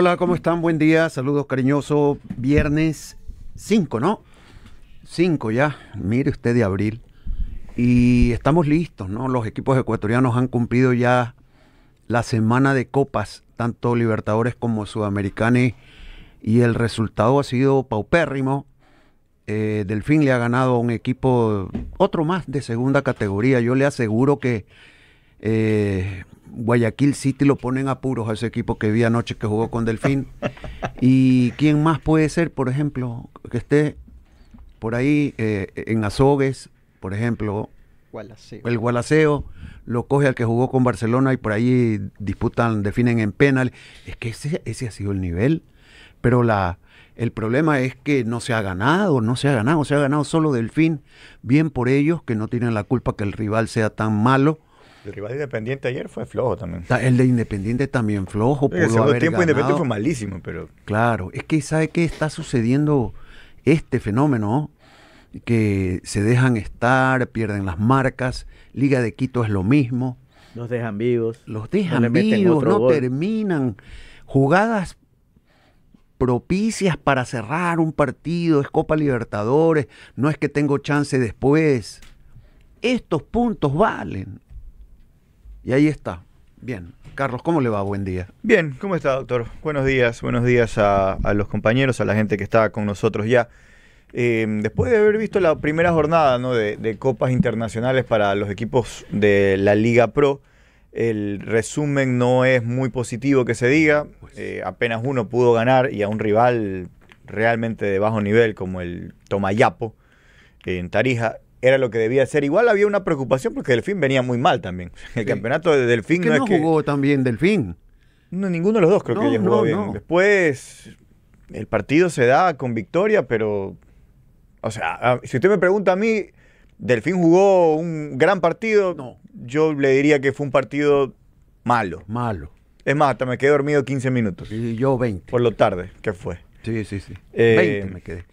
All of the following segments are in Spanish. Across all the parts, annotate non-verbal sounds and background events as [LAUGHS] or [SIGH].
Hola, ¿cómo están? Buen día, saludos cariñosos. Viernes 5, ¿no? 5 ya, mire usted de abril. Y estamos listos, ¿no? Los equipos ecuatorianos han cumplido ya la semana de copas, tanto Libertadores como Sudamericanes, y el resultado ha sido paupérrimo. Eh, Delfín le ha ganado a un equipo, otro más de segunda categoría. Yo le aseguro que eh, Guayaquil City lo ponen a puros a ese equipo que vi anoche que jugó con Delfín. [LAUGHS] ¿Y quién más puede ser, por ejemplo, que esté por ahí eh, en Azogues, por ejemplo? El Gualaceo lo coge al que jugó con Barcelona y por ahí disputan, definen en penal. Es que ese, ese ha sido el nivel. Pero la, el problema es que no se ha ganado, no se ha ganado, se ha ganado solo Delfín. Bien por ellos, que no tienen la culpa que el rival sea tan malo el rival de Independiente ayer fue flojo también. El de Independiente también flojo. El segundo tiempo Independiente fue malísimo, pero. Claro, es que ¿sabe qué está sucediendo este fenómeno? Que se dejan estar, pierden las marcas. Liga de Quito es lo mismo. Los dejan vivos. Los dejan no vivos, no terminan. Jugadas propicias para cerrar un partido, es Copa Libertadores, no es que tengo chance después. Estos puntos valen. Y ahí está. Bien. Carlos, ¿cómo le va? Buen día. Bien, ¿cómo está, doctor? Buenos días, buenos días a, los compañeros, a la gente que está con nosotros ya. Em, después de haber visto la primera jornada de, copas internacionales para los equipos de la Liga Pro, el resumen no es muy positivo que se diga. Pues. Eh, apenas uno pudo ganar y a un rival realmente de bajo nivel como el Tomayapo en Tarija era lo que debía ser. Igual había una preocupación porque Delfín venía muy mal también. El campeonato de Delfín no, no jugó también Delfín. No, ninguno de los dos creo que ellos jugó bien. Después el partido se da con victoria, pero o sea, si usted me pregunta a mí, Delfín jugó un gran partido. no Yo le diría que fue un partido malo. Malo. Es más, hasta me quedé dormido 15 minutos. Y yo 20. Por lo tarde que fue. Sí, sí, sí. 20 eh, me quedé.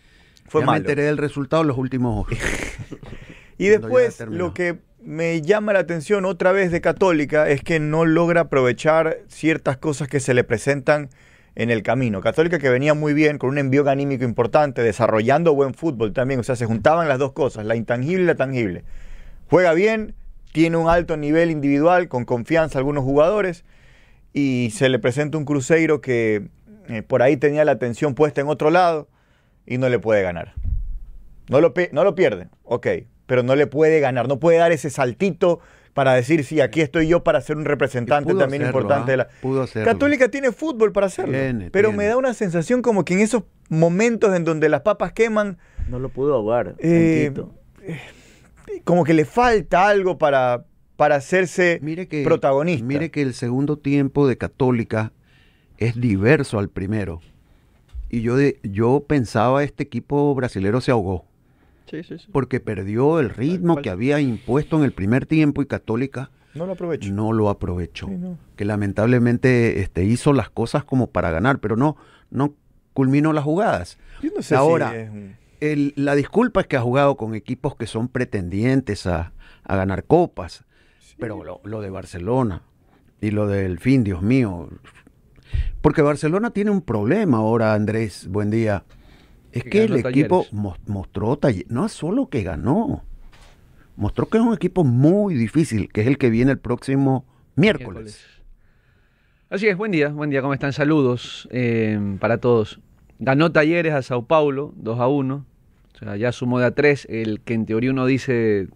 Fue ya me enteré del resultado en los últimos [LAUGHS] [LAUGHS] y después, lo que me llama la atención otra vez de Católica es que no logra aprovechar ciertas cosas que se le presentan en el camino. Católica que venía muy bien, con un envío anímico importante, desarrollando buen fútbol también. O sea, se juntaban las dos cosas, la intangible y la tangible. Juega bien, tiene un alto nivel individual, con confianza algunos jugadores, y se le presenta un Cruzeiro que eh, por ahí tenía la atención puesta en otro lado y no le puede ganar. No lo, no lo pierde, ok, pero no le puede ganar, no puede dar ese saltito para decir, sí, aquí estoy yo para ser un representante también importante. la... ¿ah? Católica tiene fútbol para hacerlo, pero me da una sensación como que en esos momentos en donde las papas queman... No lo pudo ahogar. Eh, eh, como que le falta algo para, para hacerse que, protagonista. Mire que el segundo tiempo de Católica es diverso al primero y yo, de, yo pensaba este equipo brasilero se ahogó. Sí, sí, sí. Porque perdió el ritmo que había impuesto en el primer tiempo y Católica no lo aprovechó. No lo aprovechó. Que lamentablemente este, hizo las cosas como para ganar, pero no, no culminó las jugadas. Ahora, la disculpa es que ha jugado con equipos que son pretendientes a, ganar copas, pero lo, lo de Barcelona y lo del fin, Dios mío, porque Barcelona tiene un problema ahora, Andrés, buen día. Es que, el equipo mostró talleres, no solo que ganó, mostró que es un equipo muy difícil, que es el que viene el próximo miércoles. Así es, buen día, buen día, ¿cómo están? Saludos eh, para todos. Ganó Talleres a Sao Paulo, 2 a 1. O sea, ya sumó de a 3, el que en teoría uno dice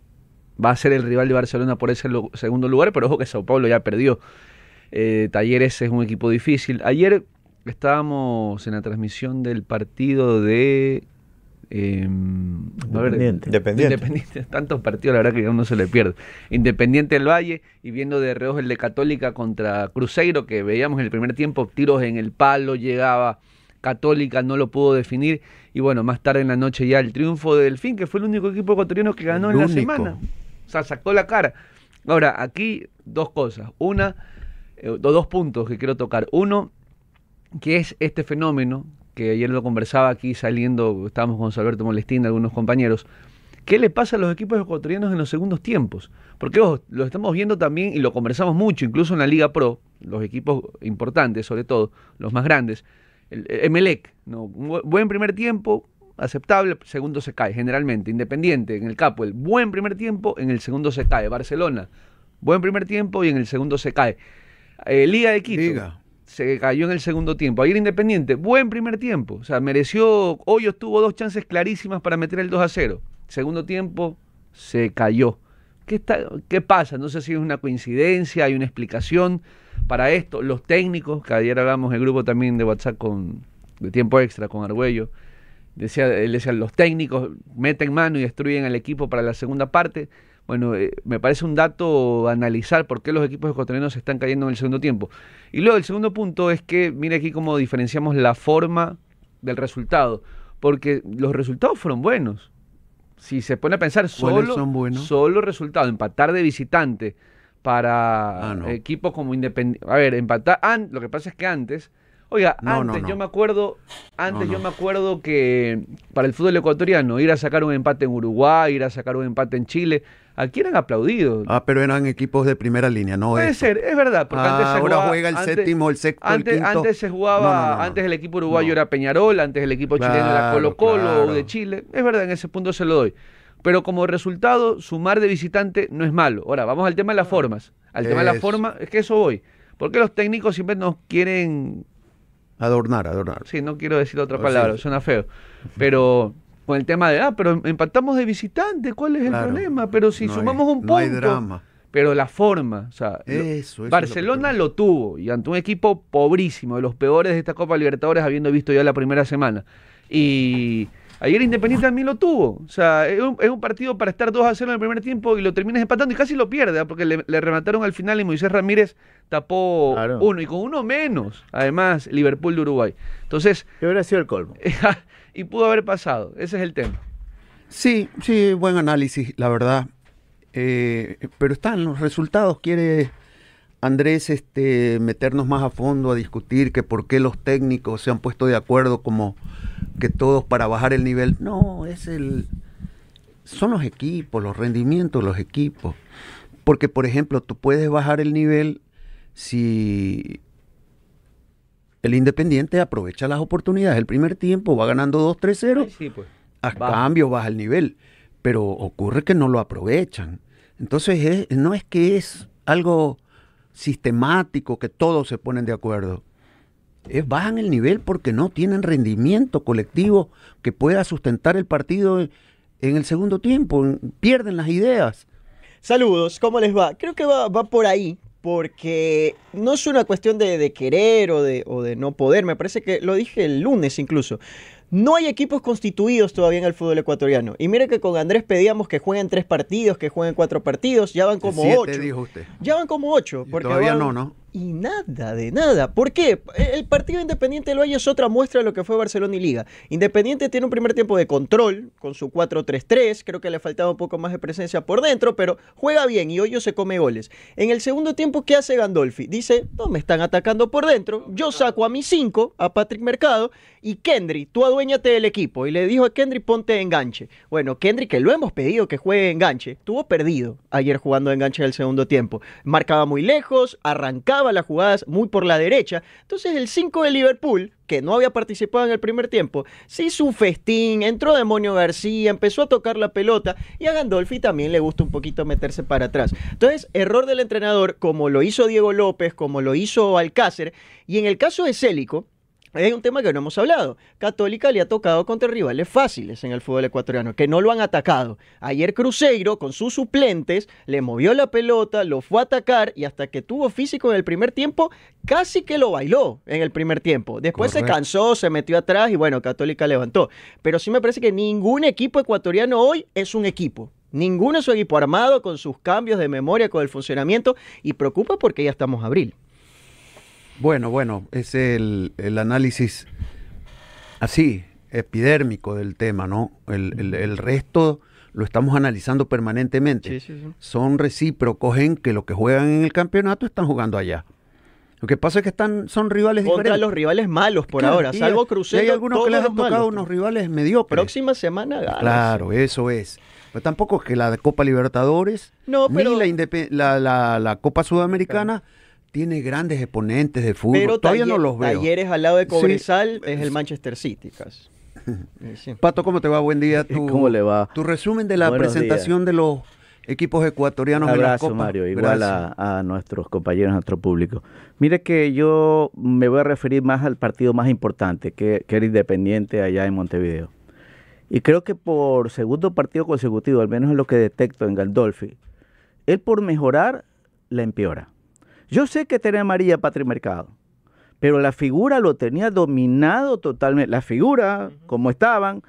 va a ser el rival de Barcelona por ese segundo lugar, pero ojo que Sao Paulo ya perdió Taller eh, Talleres es un equipo difícil. Ayer estábamos en la transmisión del partido de... Em, Independiente. Tantos partidos, la verdad que uno se le pierde. Independiente del Valle y viendo de reojo el de Católica contra Cruzeiro, que veíamos en el primer tiempo tiros en el palo, llegaba Católica, no lo pudo definir. Y bueno, más tarde en la noche ya el triunfo de Delfín, que fue el único equipo ecuatoriano que ganó en la semana. O sea, sacó la cara. Ahora, aquí dos cosas. Una, eh, dos puntos que quiero tocar. Uno, que es este fenómeno, que ayer lo conversaba aquí saliendo, estábamos con Salberto Molestín, y algunos compañeros. ¿Qué le pasa a los equipos ecuatorianos en los segundos tiempos? Porque lo estamos viendo también y lo conversamos mucho, incluso en la Liga Pro, los equipos importantes, sobre todo, los más grandes. El, Emelec, ¿no? buen primer tiempo, aceptable, segundo se cae, generalmente. Independiente, en el capo, el buen primer tiempo, en el segundo se cae. Barcelona, buen primer tiempo y en el segundo se cae. El eh, Liga de Quito. Se cayó en el segundo tiempo. Ayer Independiente, buen primer tiempo. O sea, mereció. hoy tuvo dos chances clarísimas para meter el 2 a 0. Segundo tiempo, se cayó. ¿Qué, está, ¿Qué pasa? No sé si es una coincidencia, hay una explicación para esto. Los técnicos, que ayer hablamos el grupo también de WhatsApp con, de tiempo extra con Argüello, decía, decían los técnicos meten mano y destruyen al equipo para la segunda parte. Bueno, eh, me parece un dato analizar por qué los equipos ecuatorianos están cayendo en el segundo tiempo. Y luego el segundo punto es que, mire aquí cómo diferenciamos la forma del resultado, porque los resultados fueron buenos. Si se pone a pensar solo, son buenos? solo resultado, empatar de visitante para ah, equipos como Independiente. A ver, empatar. lo que pasa es que antes Oiga, antes yo me acuerdo, antes yo me acuerdo que para el fútbol ecuatoriano ir a sacar un empate en Uruguay, ir a sacar un empate en Chile, aquí eran aplaudidos. Ah, pero eran equipos de primera línea, no Puede ser, es verdad, ahora juega el séptimo, el sexto, antes, el quinto. Antes se jugaba, antes el equipo uruguayo era Peñarol, antes el equipo chileno era Colo Colo o de Chile. Es verdad, en ese punto se lo doy. Pero como resultado, sumar de visitante no es malo. Ahora, vamos al tema de las formas. Al tema de las formas, es que eso voy. ¿Por qué los técnicos siempre nos quieren Adornar, adornar. Sí, no quiero decir otra oh, palabra, suena feo. Pero con el tema de, ah, pero empatamos de visitante, ¿cuál es el problema? Pero si sumamos un punto. No hay drama. Pero la forma, o sea, Barcelona lo, tuvo y ante un equipo pobrísimo, de los peores de esta Copa Libertadores, habiendo visto ya la primera semana. Y Ayer Independiente también lo tuvo. O sea, es un, partido para estar 2 a 0 en el primer tiempo y lo terminas empatando y casi lo pierde, ¿ah? porque le, remataron al final y Moisés Ramírez tapó uno y con uno menos, además, Liverpool de Uruguay. Entonces. Que hubiera sido el colmo. [LAUGHS] y pudo haber pasado. Ese es el tema. Sí, sí, buen análisis, la verdad. Eh, pero están los resultados. Quiere Andrés este, meternos más a fondo a discutir que por qué los técnicos se han puesto de acuerdo como que todos para bajar el nivel. No, es el son los equipos, los rendimientos, los equipos. Porque, por ejemplo, tú puedes bajar el nivel si el Independiente aprovecha las oportunidades. El primer tiempo va ganando 2-3-0. Pues, A cambio baja el nivel. Pero ocurre que no lo aprovechan. Entonces, no es que es algo sistemático, que todos se ponen de acuerdo bajan el nivel porque no tienen rendimiento colectivo que pueda sustentar el partido en, el segundo tiempo, pierden las ideas. Saludos, ¿cómo les va? Creo que va, por ahí, porque no es una cuestión de, querer o de, o de no poder, me parece que lo dije el lunes incluso. No hay equipos constituidos todavía en el fútbol ecuatoriano. Y mire que con Andrés pedíamos que jueguen tres partidos, que jueguen cuatro partidos, ya van como ocho. Dijo usted. Ya van como ocho. Porque todavía no, ¿no? y nada de nada. ¿Por qué? El partido Independiente del Valle es otra muestra de lo que fue Barcelona y Liga. Independiente tiene un primer tiempo de control con su 4-3-3, creo que le faltaba un poco más de presencia por dentro, pero juega bien y Hoyo se come goles. En el segundo tiempo, ¿qué hace Gandolfi? Dice, no me están atacando por dentro, yo saco a mi 5, a Patrick Mercado, y Kendry, tú aduéñate del equipo. Y le dijo a Kendry, ponte enganche. Bueno, Kendry, que lo hemos pedido que juegue enganche, tuvo perdido ayer jugando enganche en el segundo tiempo. Marcaba muy lejos, arrancaba daba las jugadas muy por la derecha. Entonces el 5 de Liverpool, que no había participado en el primer tiempo, se hizo un festín, entró Demonio García, empezó a tocar la pelota y a Gandolfi también le gusta un poquito meterse para atrás. Entonces, error del entrenador, como lo hizo Diego López, como lo hizo Alcácer, y en el caso de Célico, hay un tema que no hemos hablado. Católica le ha tocado contra rivales fáciles en el fútbol ecuatoriano, que no lo han atacado. Ayer Cruzeiro, con sus suplentes, le movió la pelota, lo fue a atacar y hasta que tuvo físico en el primer tiempo, casi que lo bailó en el primer tiempo. Después se cansó, se metió atrás y bueno, Católica levantó. Pero sí me parece que ningún equipo ecuatoriano hoy es un equipo. Ninguno es un equipo armado con sus cambios de memoria, con el funcionamiento y preocupa porque ya estamos abril. Bueno, bueno, es el, análisis así, epidérmico del tema, ¿no? El, resto lo estamos analizando permanentemente. Sí, sí, sí. Son recíprocos en que lo que juegan en el campeonato están jugando allá. Lo que pasa es que están, son rivales Contra diferentes. los rivales malos por ahora, salvo Crucero. hay algunos que les han tocado unos rivales mediocres. Próxima semana Claro, eso es. Pero tampoco es que la Copa Libertadores ni la, la, Copa Sudamericana tiene grandes exponentes de fútbol. todavía no los veo. Talleres al lado de Cobresal es el Manchester City, casi. [LAUGHS] Pato, ¿cómo te va? Buen día. [LAUGHS] Tu, ¿Cómo le va? Tu resumen de la presentación de los equipos ecuatorianos de la Copa. Mario, igual a, nuestros compañeros, a nuestro público. Mire que yo me voy a referir más al partido más importante, que, que era Independiente allá en Montevideo. Y creo que por segundo partido consecutivo, al menos es lo que detecto en Gandolfi, él por mejorar la empeora. Yo sé que tenía María patrimercado, pero la figura lo tenía dominado totalmente. La figura, como estaban,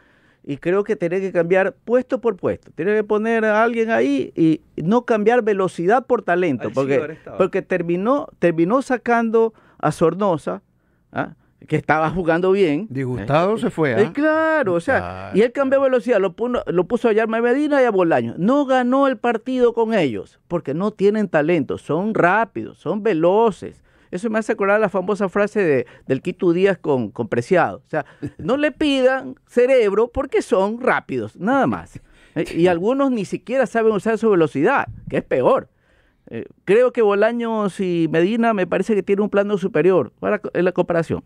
y creo que tiene que cambiar puesto por puesto. Tiene que poner a alguien ahí y no cambiar velocidad por talento, porque, porque terminó, terminó sacando a Sornosa, ¿ah? que estaba jugando bien. Disgustado eh, se fue. ¿eh? ¿ah? claro, o sea, y él cambió velocidad, lo, puso, lo puso a Yarma Medina y a Bolaño. No ganó el partido con ellos, porque no tienen talento, son rápidos, son veloces. Eso me hace acordar la famosa frase de, del Quito Díaz con, con Preciado. O sea, [LAUGHS] no le pidan cerebro porque son rápidos, nada más. Eh, y algunos ni siquiera saben usar su velocidad, que es peor. Eh, creo que Bolaños y Medina me parece que tiene un plano superior en la comparación.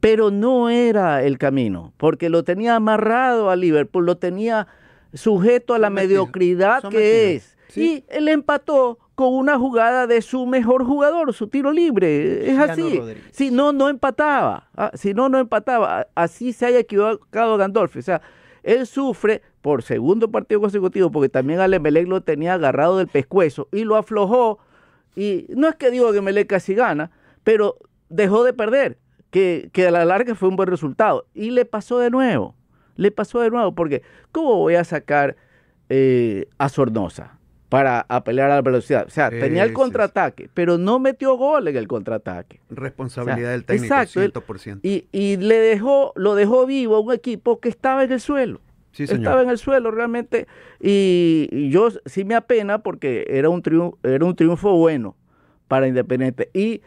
Pero no era el camino, porque lo tenía amarrado a Liverpool, lo tenía sujeto a la mediocridad que es. Y él empató con una jugada de su mejor jugador, su tiro libre. Es así. Si no, no empataba. Ah, si no, no empataba. Así se haya equivocado Gandolfi. O sea, él sufre por segundo partido consecutivo, porque también al lo tenía agarrado del pescuezo y lo aflojó. Y no es que digo que Emelec casi gana, pero dejó de perder, que, a la larga fue un buen resultado. Y le pasó de nuevo, le pasó de nuevo, porque ¿cómo voy a sacar eh, a Sornosa? para a pelear a la velocidad. O sea, tenía el contraataque, pero no metió gol en el contraataque. Responsabilidad del técnico, Y, y, le dejó, lo dejó vivo a un equipo que estaba en el suelo. Estaba en el suelo realmente y, yo sí me apena porque era un, triunfo, era un triunfo bueno para Independiente. Y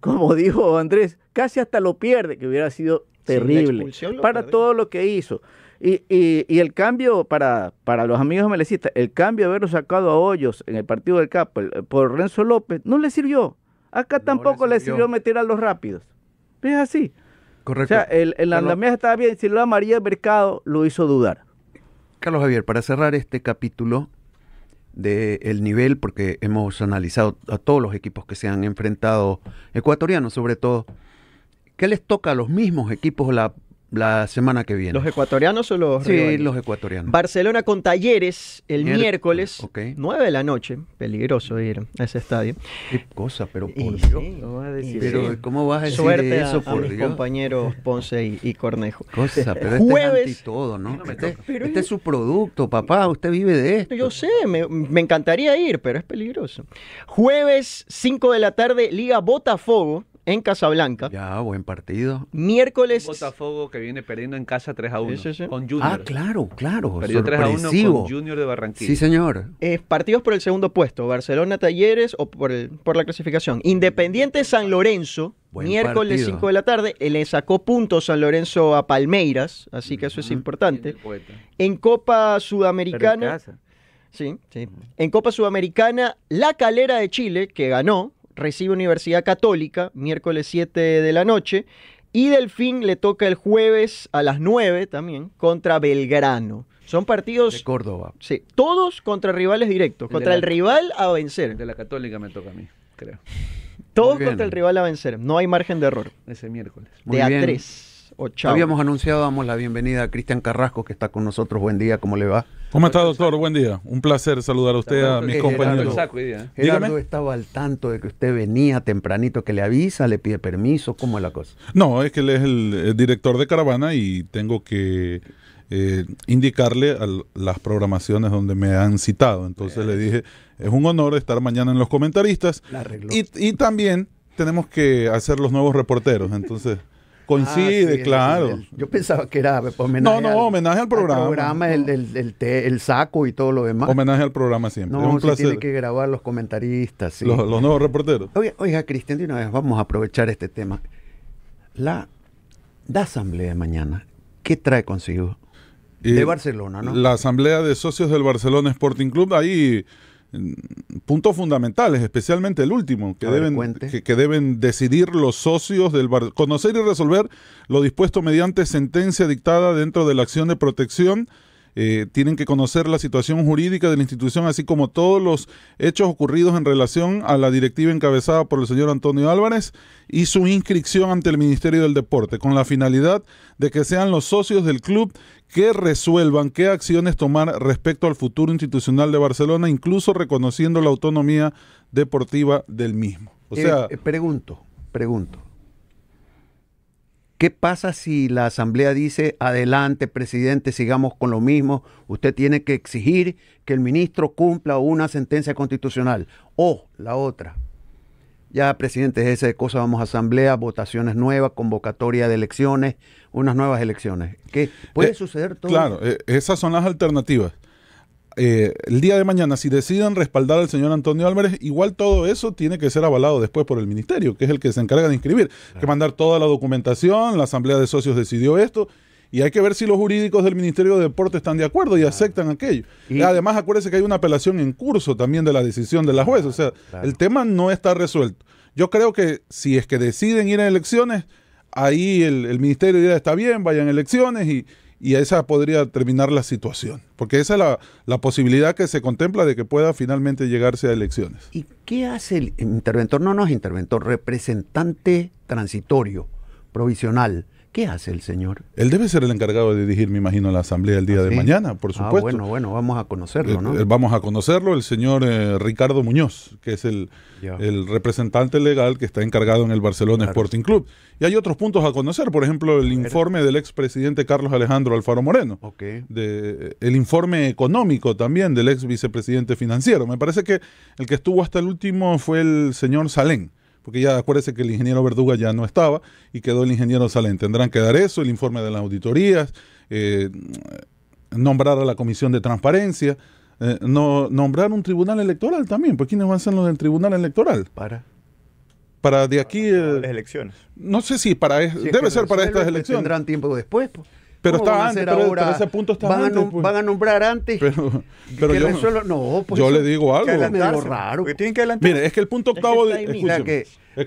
como [LAUGHS] dijo Andrés, casi hasta lo pierde, que hubiera sido terrible para todo lo que hizo. Y, y, el cambio para, para los amigos melecistas, el cambio de haberlo sacado a Hoyos en el partido del Capo por Renzo López no le sirvió. Acá tampoco le sirvió. meter a los rápidos. Es así. Correcto. O sea, el, el estaba bien. Si lo María Mercado lo hizo dudar. Carlos Javier, para cerrar este capítulo del nivel, porque hemos analizado a todos los equipos que se han enfrentado, ecuatorianos sobre todo, ¿qué les toca a los mismos equipos la la semana que viene. ¿Los ecuatorianos o los Sí, los ecuatorianos. Barcelona con Talleres el miércoles, 9 de la noche. Peligroso ir a ese estadio. Qué cosa, pero por pero ¿cómo vas a decir Suerte eso, a, por compañeros Ponce y, Cornejo. Cosa, pero es todo, ¿no? este, es, este este su producto, papá. Usted vive de esto. Yo sé, me, me encantaría ir, pero es peligroso. Jueves, 5 de la tarde, Liga Botafogo en Casablanca. Ya, buen partido. Miércoles. Botafogo que viene perdiendo en casa 3 a 1 con ah, Junior. Ah, claro, claro. Perdió 3 a 1 con Junior de Barranquilla. Sí, señor. Es partidos por el segundo puesto, Barcelona Talleres o por, por la clasificación. Independiente San Lorenzo, miércoles 5 de la tarde, eh, le sacó puntos San Lorenzo a Palmeiras, así que eso es importante. En Copa Sudamericana. Sí, sí. En Copa Sudamericana, la Calera de Chile, que ganó, recibe Universidad Católica, miércoles 7 de la noche. Y Delfín le toca el jueves a las 9 también contra Belgrano. Son partidos. De Córdoba. Sí, todos contra rivales directos. contra el rival a vencer. de la Católica me toca a mí, creo. Todos contra el rival a vencer. No hay margen de error. Ese miércoles. de a tres. Habíamos anunciado, damos la bienvenida a Cristian Carrasco, que está con nosotros. Buen día, ¿cómo le va? ¿Cómo está, doctor? Buen día. Un placer saludar a usted, a mis compañeros. ¿eh? Gerardo, estaba al tanto de que usted venía tempranito, que le avisa, le pide permiso, ¿cómo es la cosa? No, es que él es el, director de Caravana y tengo que eh, indicarle a las programaciones donde me han citado. Entonces le dije, es un honor estar mañana en los comentaristas. y, y también tenemos que hacer los nuevos reporteros, entonces... Coincide, ah, claro. yo pensaba que era pues, homenaje. No, no, homenaje al programa. programa el, el, saco y todo lo demás. Homenaje al programa siempre. No, es un tiene que grabar los comentaristas. Sí. Los, nuevos reporteros. Oiga, Cristian, de una vez vamos a aprovechar este tema. La, asamblea de mañana, ¿qué trae consigo? Eh, de Barcelona, ¿no? La asamblea de socios del Barcelona Sporting Club, ahí Mm, puntos fundamentales, especialmente el último, que, deben, que, deben decidir los socios del bar, conocer y resolver lo dispuesto mediante sentencia dictada dentro de la acción de protección eh, tienen que conocer la situación jurídica de la institución, así como todos los hechos ocurridos en relación a la directiva encabezada por el señor Antonio Álvarez y su inscripción ante el Ministerio del Deporte, con la finalidad de que sean los socios del club que resuelvan qué acciones tomar respecto al futuro institucional de Barcelona, incluso reconociendo la autonomía deportiva del mismo. O eh, sea, eh, pregunto, pregunto. ¿Qué pasa si la Asamblea dice, adelante, presidente, sigamos con lo mismo? Usted tiene que exigir que el ministro cumpla una sentencia constitucional. O la otra. Ya, presidente, esa cosa vamos a Asamblea, votaciones nuevas, convocatoria de elecciones, unas nuevas elecciones. ¿Qué puede eh, suceder todo? Claro, eh, esas son las alternativas. Eh, el día de mañana, si deciden respaldar al señor Antonio Álvarez, igual todo eso tiene que ser avalado después por el ministerio, que es el que se encarga de inscribir, hay que mandar toda la documentación, la asamblea de socios decidió esto. Y hay que ver si los jurídicos del Ministerio de Deporte están de acuerdo y aceptan aquello. Y, Además, acuérdense que hay una apelación en curso también de la decisión de la jueza, O sea, el tema no está resuelto. Yo creo que si es que deciden ir a elecciones, ahí el, el ministerio dirá, está bien, vayan a elecciones y, y esa podría terminar la situación, porque esa es la, la, posibilidad que se contempla de que pueda finalmente llegarse a elecciones. ¿Y qué hace el interventor? No, no es interventor, representante transitorio, provisional. ¿Qué hace el señor? Él debe ser el encargado de dirigir, me imagino, la asamblea el día ¿Ah, de mañana, por ah, supuesto. Ah, bueno, bueno, vamos a conocerlo, eh, ¿no? Eh, vamos a conocerlo, el señor eh, Ricardo Muñoz, que es el, representante legal que está encargado en el Barcelona Sporting Club. Y hay otros puntos a conocer, por ejemplo, el informe del expresidente Carlos Alejandro Alfaro Moreno. De, el informe económico también del ex vicepresidente financiero. Me parece que el que estuvo hasta el último fue el señor Salén porque ya acuérdese que el ingeniero Verduga ya no estaba y quedó el ingeniero Salén. Tendrán que dar eso, el informe de las auditorías, eh, nombrar a la Comisión de Transparencia, eh, no, nombrar un tribunal electoral también, pues ¿quiénes van a hacerlo los del tribunal electoral? Para. Para de aquí... Para las eh, elecciones. No sé si para... debe ser para estas elecciones. Tendrán tiempo después. Pues. Pero antes, ahora? ese punto pues. van A nombrar antes. Pero, yo, pues le digo algo. raro. Mire, es que el punto octavo.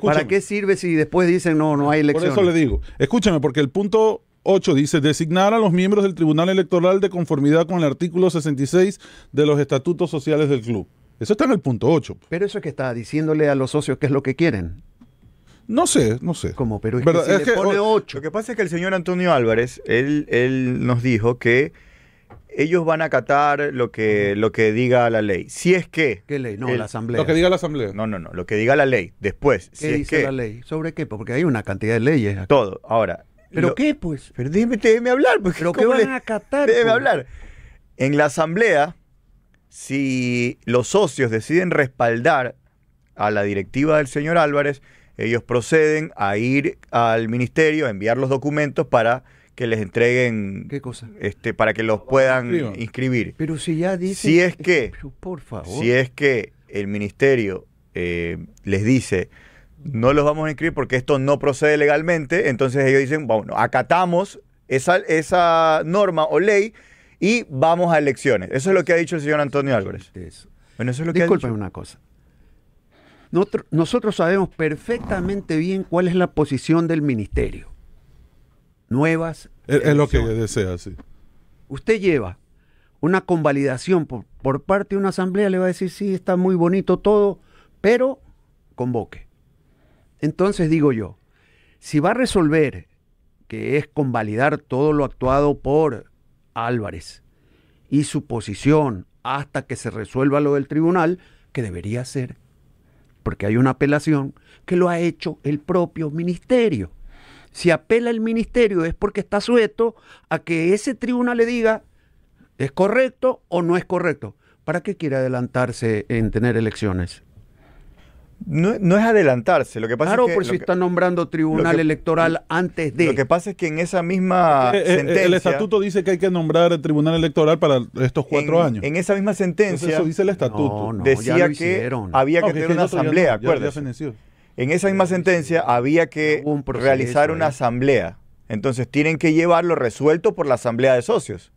¿Para qué sirve si después dicen no, no hay elecciones? Por eso le digo. Escúchame, porque el punto 8 dice designar a los miembros del Tribunal Electoral de conformidad con el artículo 66 de los estatutos sociales del club. Eso está en el punto 8. Pero eso es que está diciéndole a los socios qué es lo que quieren. No sé, no sé. ¿Cómo? Pero es que, si le pone 8. Lo que pasa es que el señor Antonio Álvarez, él, él nos dijo que ellos van a acatar lo que, lo que diga la ley. Si es que. ¿Qué ley? No, la asamblea. Lo que diga la asamblea. No, no, no. Lo que diga la ley después. ¿Qué si dice la ley? ¿Sobre qué? Porque hay una cantidad de leyes. Todo. Ahora. ¿Pero qué, pues? Pero déjeme, hablar. Porque ¿Pero qué van a acatar? Déjeme pues? hablar. En la asamblea, si los socios deciden respaldar a la directiva del señor Álvarez, ellos proceden a ir al ministerio, a enviar los documentos para que les entreguen ¿Qué este para que los puedan inscribir. Pero si ya dice si es que [LAUGHS] por favor. si es que el ministerio eh, les dice no los vamos a inscribir porque esto no procede legalmente, entonces ellos dicen bueno acatamos esa norma o ley y vamos a elecciones. Eso es lo que ha dicho el señor Antonio Álvarez. Eso. lo una cosa. Nosotros sabemos perfectamente bien cuál es la posición del ministerio. Nuevas. Es, lo que desea, sí. Usted lleva una convalidación por, por parte de una asamblea, le va a decir, sí, está muy bonito todo, pero convoque. Entonces digo yo, si va a resolver, que es convalidar todo lo actuado por Álvarez y su posición hasta que se resuelva lo del tribunal, que debería ser, porque hay una apelación que lo ha hecho el propio ministerio. Si apela el ministerio es porque está sujeto a que ese tribunal le diga es correcto o no es correcto. ¿Para qué quiere adelantarse en tener elecciones? No, es adelantarse, lo que pasa es que... Claro, por si está nombrando tribunal electoral antes de... Lo que pasa es que en esa misma eh, eh, sentencia... el estatuto dice que hay que nombrar el tribunal electoral para estos cuatro años. En esa misma sentencia... eso dice el estatuto. decía que había que tener una asamblea, acuérdense. En esa misma sentencia había que realizar una asamblea. Entonces tienen que llevarlo resuelto por la asamblea de socios.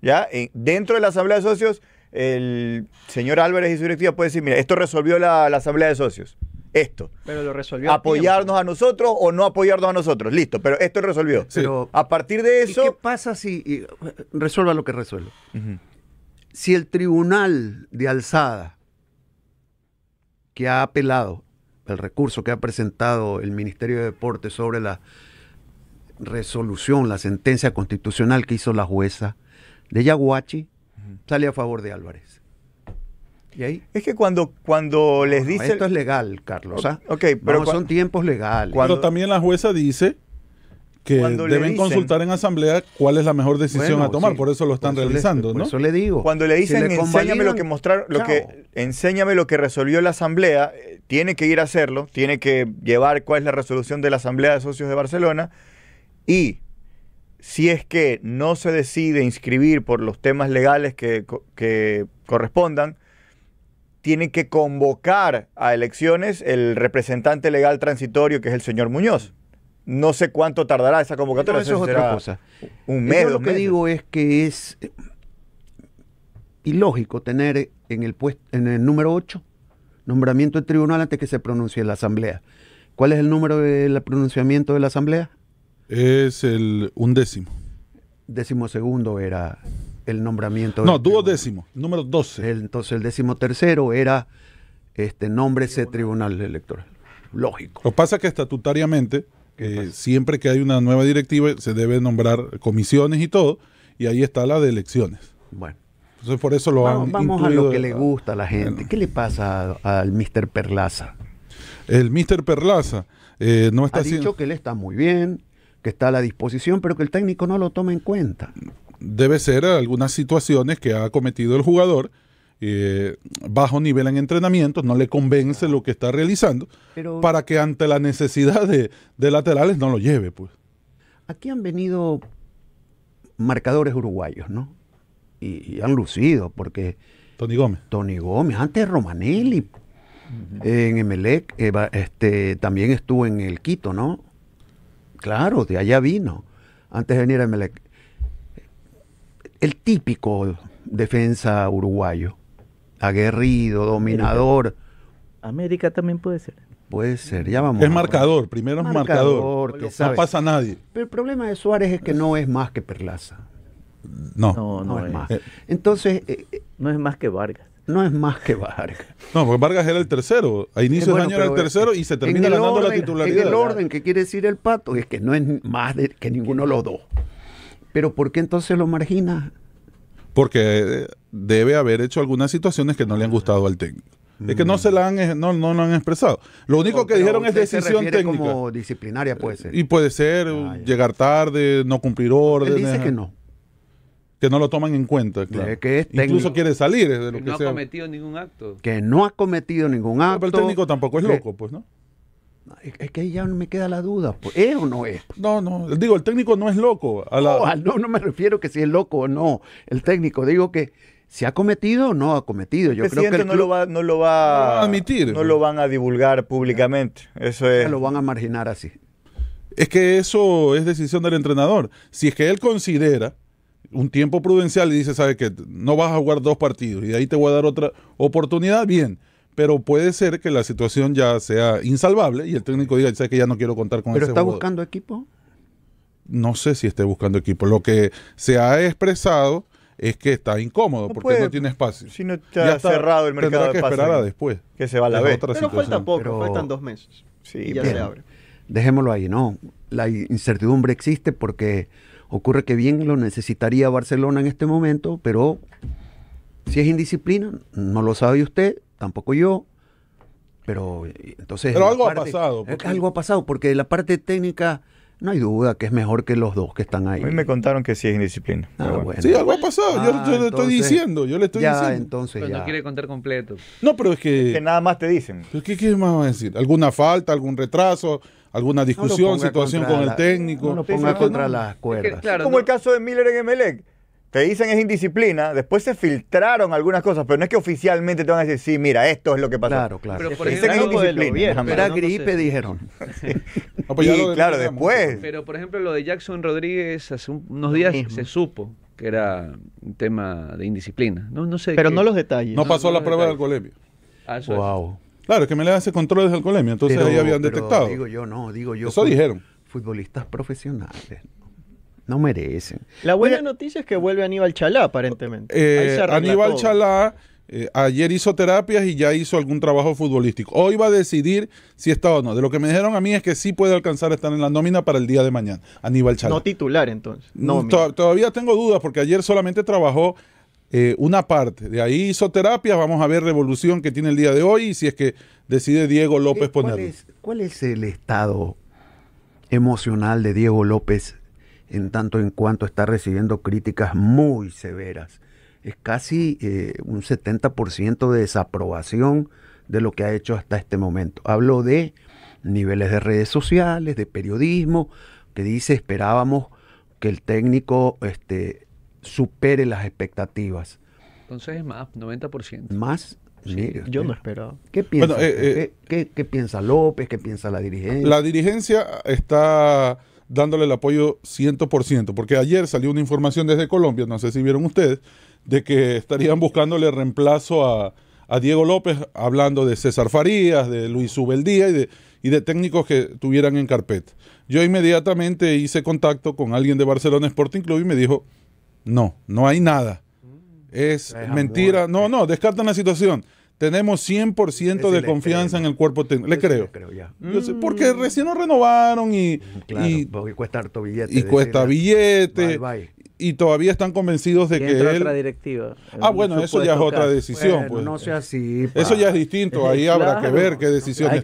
¿Ya? Dentro de la asamblea de socios el señor Álvarez y su directiva puede decir, mira, esto resolvió la, asamblea de socios. Esto. Pero lo resolvió. Apoyarnos a, nosotros o no apoyarnos a nosotros. Listo, pero esto resolvió. Pero, a partir de eso... ¿Qué pasa si... Eh, resuelva lo que resuelve? Si el tribunal de alzada que ha apelado el recurso que ha presentado el Ministerio de Deportes sobre la resolución, la sentencia constitucional que hizo la jueza de Yaguachi, sale a favor de Álvarez. ¿Y ahí? Es que cuando, cuando les dice... esto es legal, Carlos. ¿ah? pero son tiempos legales. Cuando también la jueza dice que deben consultar en asamblea cuál es la mejor decisión a tomar, por eso lo están realizando, Eso le digo. Cuando le dicen, enséñame lo que mostrar, lo que enséñame lo que resolvió la asamblea, eh, tiene que ir a hacerlo, tiene que llevar cuál es la resolución de la asamblea de socios de Barcelona y si es que no se decide inscribir por los temas legales que, correspondan, tiene que convocar a elecciones el representante legal transitorio, que es el señor Muñoz. No sé cuánto tardará esa convocatoria. eso, es otra cosa. Un mes. lo que digo es que es eh, ilógico tener en el, puesto, en el número 8 nombramiento del tribunal antes que se pronuncie la asamblea. ¿Cuál es el número del pronunciamiento de la asamblea? Es el undécimo. segundo era el nombramiento. No, duodécimo, número 12. entonces el décimo tercero era este, nombre ese tribunal electoral. Lógico. Lo que pasa que estatutariamente, siempre que hay una nueva directiva, se debe nombrar comisiones y todo, y ahí está la de elecciones. Bueno. Entonces por eso lo vamos, Vamos a lo que le gusta a la gente. ¿Qué le pasa al Mr. Perlaza? El Mr. Perlaza eh, no está ha dicho que él está muy bien, que está a la disposición, pero que el técnico no lo tome en cuenta. Debe ser algunas situaciones que ha cometido el jugador. Eh, bajo nivel en entrenamiento no le convence lo que está realizando, para que ante la necesidad de, laterales no lo lleve. Pues. Aquí han venido marcadores uruguayos, ¿no? Y, han lucido, porque... Tony Gómez. Tony Gómez, antes Romanelli, en Emelec, este, también estuvo en el Quito, ¿no? Claro, de allá vino, antes de venir a Melec. El típico defensa uruguayo, aguerrido, dominador. América también puede ser. Puede ser, ya vamos. Es marcador, primero es marcador. no pasa a nadie. Pero el problema de Suárez es que no es más que Perlaza. No, no, es, más. Eh, Entonces. Eh, eh, no es más que Vargas no es más que Vargas. No, porque Vargas era el tercero. A inicio eh, de año era el tercero eh, y se termina ganando la titularidad. En el orden que quiere decir el pato es que no es más que ninguno de los dos. Pero ¿por qué entonces lo margina? Porque eh, debe haber hecho algunas situaciones que no le han gustado al técnico. Es que no mm. se la han, no, no lo han expresado. Lo único que dijeron es decisión técnica. disciplinaria puede ser. Y puede ser ah, llegar tarde, no cumplir órdenes. dice que no que no lo toman en cuenta. Claro. Incluso quiere salir. De lo que, no ha cometido ningún acto. Que no ha cometido ningún acto. pero el técnico tampoco es loco, pues, ¿no? Es que ahí ya me queda la duda, pues, ¿es o no es? No, no, digo, el técnico no es loco. no, no, me refiero que si es loco o no, el técnico, digo que si ha cometido o no ha cometido. Yo creo que el no, lo va, a admitir. No lo van a divulgar públicamente, eso Lo van a marginar así. Es que eso es decisión del entrenador. Si es que él considera un tiempo prudencial y dice, ¿sabes qué? No vas a jugar dos partidos y de ahí te voy a dar otra oportunidad, bien. Pero puede ser que la situación ya sea insalvable y el técnico diga, ¿sabes que ya no quiero contar con ¿Pero está buscando equipo? No sé si esté buscando equipo. Lo que se ha expresado es que está incómodo porque no tiene espacio. Si no está, cerrado el mercado que esperar a después. Que se va a la vez. Pero falta poco, faltan dos meses. Sí, ya se abre. Dejémoslo ahí, ¿no? La incertidumbre existe porque Ocurre que bien lo necesitaría Barcelona en este momento, pero si es indisciplina, no lo sabe usted, tampoco yo. Pero eh, entonces. Pero algo ha pasado. Eh, porque... Algo ha pasado, porque la parte técnica. No hay duda que es mejor que los dos que están ahí. A mí me contaron que sí es indisciplina. Ah, sí, algo ha pasado. yo, ah, le estoy diciendo. Yo le estoy diciendo. Entonces, pero no quiere contar completo. No, pero es que. que nada más te dicen. ¿Qué, ¿Qué más a decir? ¿Alguna falta? ¿Algún retraso? alguna discusión, situación con el técnico. No contra las cuerdas. Es como el caso de Miller en Emelec. Te dicen es indisciplina, después se filtraron algunas cosas, pero no es que oficialmente te van a decir, sí, mira, esto es lo que pasó. Claro, claro. Pero por ejemplo, es indisciplina. era gripe, dijeron. [LAUGHS] [LAUGHS] Pues y, claro, después. Pero por ejemplo, lo de Jackson Rodríguez hace unos días se supo que era un tema de indisciplina. No, no sé. Pero no los detalles. No, pasó la prueba del colegio. wow. Claro, que me le hace controles de alcoholemia, entonces ahí habían pero detectado. Digo yo, no, digo yo. Eso dijeron. Futbolistas profesionales. No merecen. La buena noticia es que vuelve Aníbal Chalá, aparentemente. Eh, Aníbal Chalá eh, ayer hizo terapias y ya hizo algún trabajo futbolístico. Hoy va a decidir si está o no. De lo que me dijeron a mí es que sí puede alcanzar a estar en la nómina para el día de mañana. Aníbal Chalá. No titular entonces. No, todavía tengo dudas porque ayer solamente trabajó eh, una parte. De ahí hizo terapia vamos a ver revolución que tiene el día de hoy y si es que decide Diego eh, López ¿Cuál ponerlo. Es, ¿Cuál es el estado emocional de Diego López en tanto en cuanto está recibiendo críticas muy severas? Es casi eh, un 70% de desaprobación de lo que ha hecho hasta este momento. Hablo de niveles de redes sociales, de periodismo, que dice esperábamos que el técnico este, supere las expectativas. Entonces es más, 90%. Más, yo no esperaba. ¿Qué piensa, eh, eh, ¿Qué, piensa López? ¿Qué piensa la dirigencia? La dirigencia está dándole el apoyo 100%, porque ayer salió una información desde Colombia, no sé si vieron ustedes, de que estarían buscándole reemplazo a, Diego López, hablando de César Farías, de Luis Ubeldía y de, y de técnicos que tuvieran en carpet Yo inmediatamente hice contacto con alguien de Barcelona Sporting Club y me dijo, no, no hay nada. Es mentira. No, no, descarta la situación. Tenemos 100% de confianza en el cuerpo técnico. Le creo. Mm. porque recién nos renovaron y, mm, cuesta billete. Y cuesta billete. Y todavía están convencidos de que él... directiva. Ah, bueno, eso ya es otra decisión. Pues. No sea así. Eso ya es distinto. [LAUGHS] Ahí habrá que ver qué decisiones hay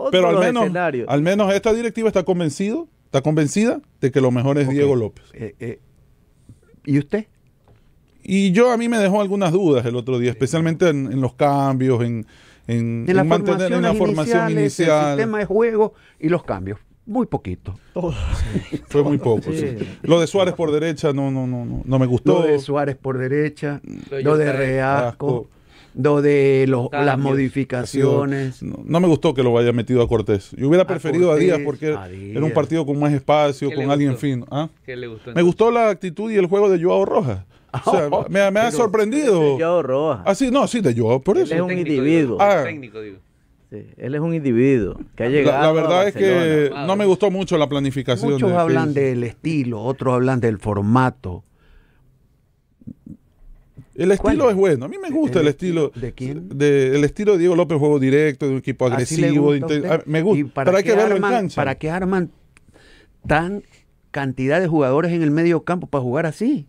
Pero al menos, al menos esta directiva está convencido, está convencida de que lo mejor es Diego López. eh, eh ¿Y usted? Y yo a mí me dejó algunas dudas el otro día, especialmente en, los cambios, en, en, la, mantener, en formación inicial. El sistema de juego y los cambios. Muy poquito. Fue muy poco. Sí. Lo de Suárez por derecha no, no, no, no, no me gustó. Lo de Suárez por derecha, lo, mm. lo de Reasco lo de los, las modificaciones. no, me gustó que lo haya metido a Cortés. Yo hubiera preferido a Díaz porque era un partido con más espacio, con alguien fino ¿ah? me gustó la actitud y el juego de Joao Rojas. O [LAUGHS] oh, me, ha sorprendido. De Joao Rojas. Ah, no, sí, de Joao, por eso. es un individuo. Ah. Técnico, digo. él es un individuo que ha llegado. La, verdad es que no me gustó mucho la planificación. Muchos hablan del estilo, otros hablan del formato. El estilo es bueno. A mí me gusta el, estilo. ¿De quién? estilo de Diego López, juego directo, de un equipo agresivo. me gusta. para, que qué arman, ¿Para qué arman tan cantidad de jugadores en el medio campo para jugar así?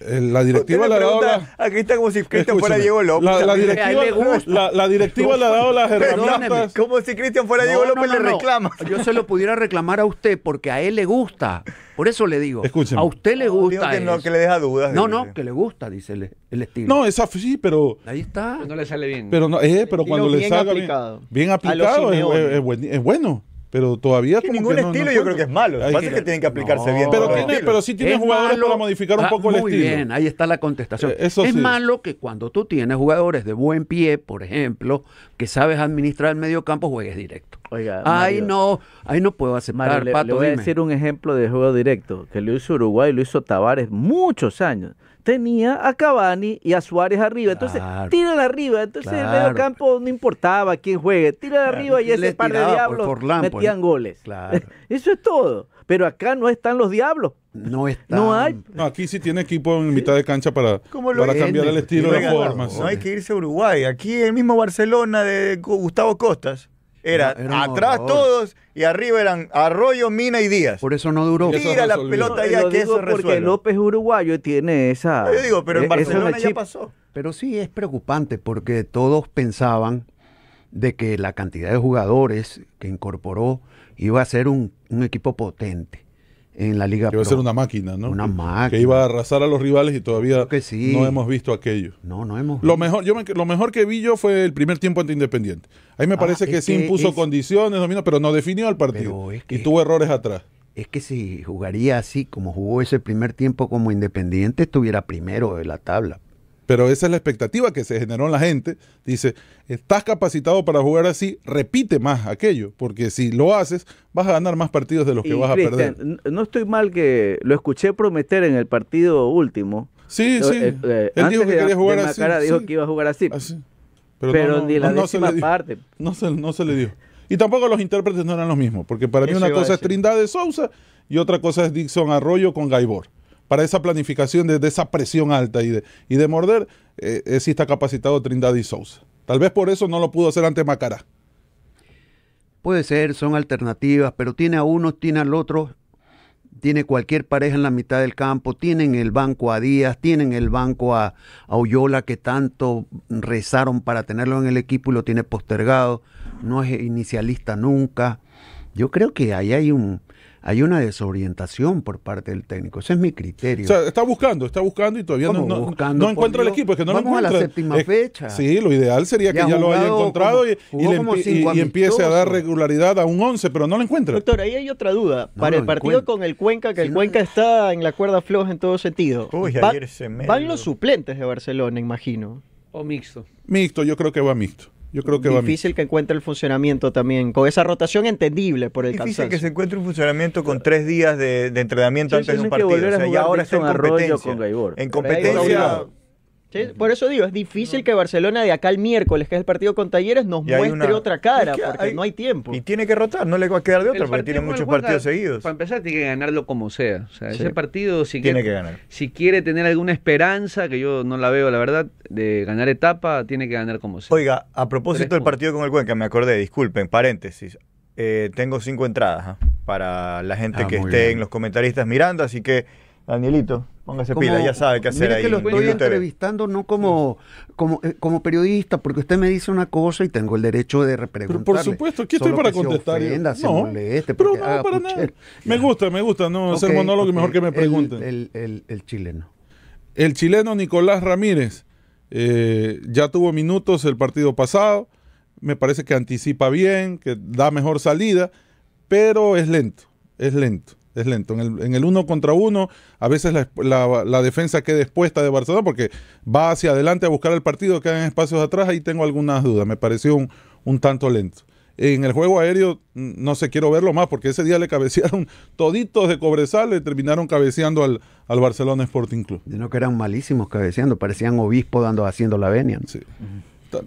Eh, la directiva le ha dado la. Aquí está como si Cristian fuera Diego López. La, directiva, la, la, directiva le ha dado las herramientas. Como si Cristian fuera Diego López le reclama. Yo se lo pudiera reclamar a usted porque a él le gusta. Por eso le digo. Escúcheme. A usted le gusta. Que no, que le deja dudas. No, no, que le gusta, dice el, el estilo. No, esa sí, pero. Ahí está. no le sale bien. Pero, no, eh, pero cuando le salga aplicado. bien, bien aplicado es, es, es bueno pero todavía ningún estilo yo creo que es malo lo que pasa es que tienen que aplicarse bien pero pero sí tiene jugadores para modificar un ah, poco el estilo muy bien ahí está la contestación eh, es malo que cuando tú tienes jugadores de buen pie por ejemplo que sabes administrar el medio campo juegues directo Oiga, ahí no ahí no puedo hacer le, voy a decir un ejemplo de juego directo que lo hizo Uruguay lo hizo Tavares muchos años tenía a Cavani y a Suárez arriba. Entonces, tira tiran arriba. Entonces, en el medio campo no importaba quién juegue. Tiran arriba y ese par de diablos pues, metían goles. [LAUGHS] Eso es todo. Pero acá no están los diablos. No están. No hay. aquí sí tiene equipo en mitad de cancha para, para cambiar el estilo de forma. No hay que irse a Uruguay. Aquí el mismo Barcelona de Gustavo Costas era, atrás todos y arriba eran Arroyo, Mina y Díaz. Por eso no duró. Tira la pelota ya que eso resuelve. Porque López Uruguayo tiene esa. Yo digo, pero en eh, Barcelona ya pasó. Pero sí es preocupante porque todos pensaban de que la cantidad de jugadores que incorporó iba a ser un equipo potente en la Liga que Iba a ser una máquina, ¿no? Una máquina. Que iba a arrasar a los rivales y todavía no hemos visto aquello. No, no hemos visto. Lo mejor, yo lo mejor que vi yo fue el primer tiempo ante Independiente. Ahí me ah, parece que sí impuso condiciones, pero no definió el partido. y tuvo errores atrás. Es que si jugaría así, como jugó ese primer tiempo como Independiente, estuviera primero de la tabla. Pero esa es la expectativa que se generó en la gente. Dice, estás capacitado para jugar así, repite más aquello, porque si lo haces, vas a ganar más partidos de los que vas a perder. No estoy mal que lo escuché prometer en el partido último. Sí, sí. Eh, Él eh, dijo que quería jugar así. iba a jugar así. Ah, Pero, no, ni la se parte. No se, le dio. Y tampoco los intérpretes no eran los mismos, porque para mí una cosa es Trindade Sousa y otra cosa es Dixon Arroyo con Gaibor para esa planificación de, esa presión alta y de, y de morder, eh, eh está capacitado Trindade y Sousa. Tal vez por eso no lo pudo hacer ante Macara Puede ser, son alternativas, pero tiene a uno, tiene al otro, tiene cualquier pareja en la mitad del campo, tienen el banco a Díaz, tienen el banco a, a Oyola que tanto rezaron para tenerlo en el equipo y lo tiene postergado, no es inicialista nunca. Yo creo que ahí hay un, hay una desorientación por parte del técnico. Ese es mi criterio. O sea, está buscando, está buscando y todavía no, no, encuentra el equipo. Es que no Vamos a la séptima fecha. Sí, lo ideal sería que ya lo haya encontrado y, empiece a dar regularidad a un 11, pero no lo encuentra. Doctor, ahí hay otra duda. Para el partido con el Cuenca, que el Cuenca está en la cuerda floja en todo sentido. van los suplentes de Barcelona, imagino. O mixto. Mixto, yo creo que va mixto. Yo creo que difícil que encuentre el funcionamiento también, con esa rotación entendible por el difícil que se encuentre un funcionamiento con tres días de, entrenamiento antes de un partido. y ahora está en en competencia por eso digo, es difícil que Barcelona de acá al miércoles, que es el partido con Talleres, nos muestre otra cara, porque no hay tiempo. Y tiene que rotar, no le va a quedar de otra, porque tiene muchos partidos seguidos. Para empezar, tiene que ganarlo como sea. O sea, ese partido, si tiene quiere, que ganar. si quiere tener alguna esperanza, que yo no la veo, la verdad, de ganar etapa, tiene que ganar como sea. Oiga, a propósito del partido con el Cuenca, me acordé, disculpen, paréntesis. Eh, tengo cinco entradas ¿ah? para la gente ah, que esté en los comentaristas mirando, así que Danielito, póngase pila, ya sabe qué hacer ahí. lo estoy entrevistando no como, como, eh, como periodista, porque usted me dice una cosa y tengo el derecho de repreguntarle. por supuesto, aquí estoy para contestar. no, no, para nada. Me gusta, me gusta, no hacer monólogo, y mejor que me pregunten. El, el, chileno. El chileno Nicolás Ramírez eh, ya tuvo minutos el partido pasado, me parece que anticipa bien, que da mejor salida, pero es lento, es lento es lento. En el, uno contra uno, a veces la, defensa queda expuesta de Barcelona porque va hacia adelante a buscar el partido, quedan espacios atrás, ahí tengo algunas dudas. Me pareció un, tanto lento. En el juego aéreo, no sé, quiero verlo más, porque ese día le cabecearon [LAUGHS] toditos de Cobresal y terminaron cabeceando al, al Barcelona Sporting Club. No que eran malísimos cabeceando, parecían obispo dando, haciendo la venia.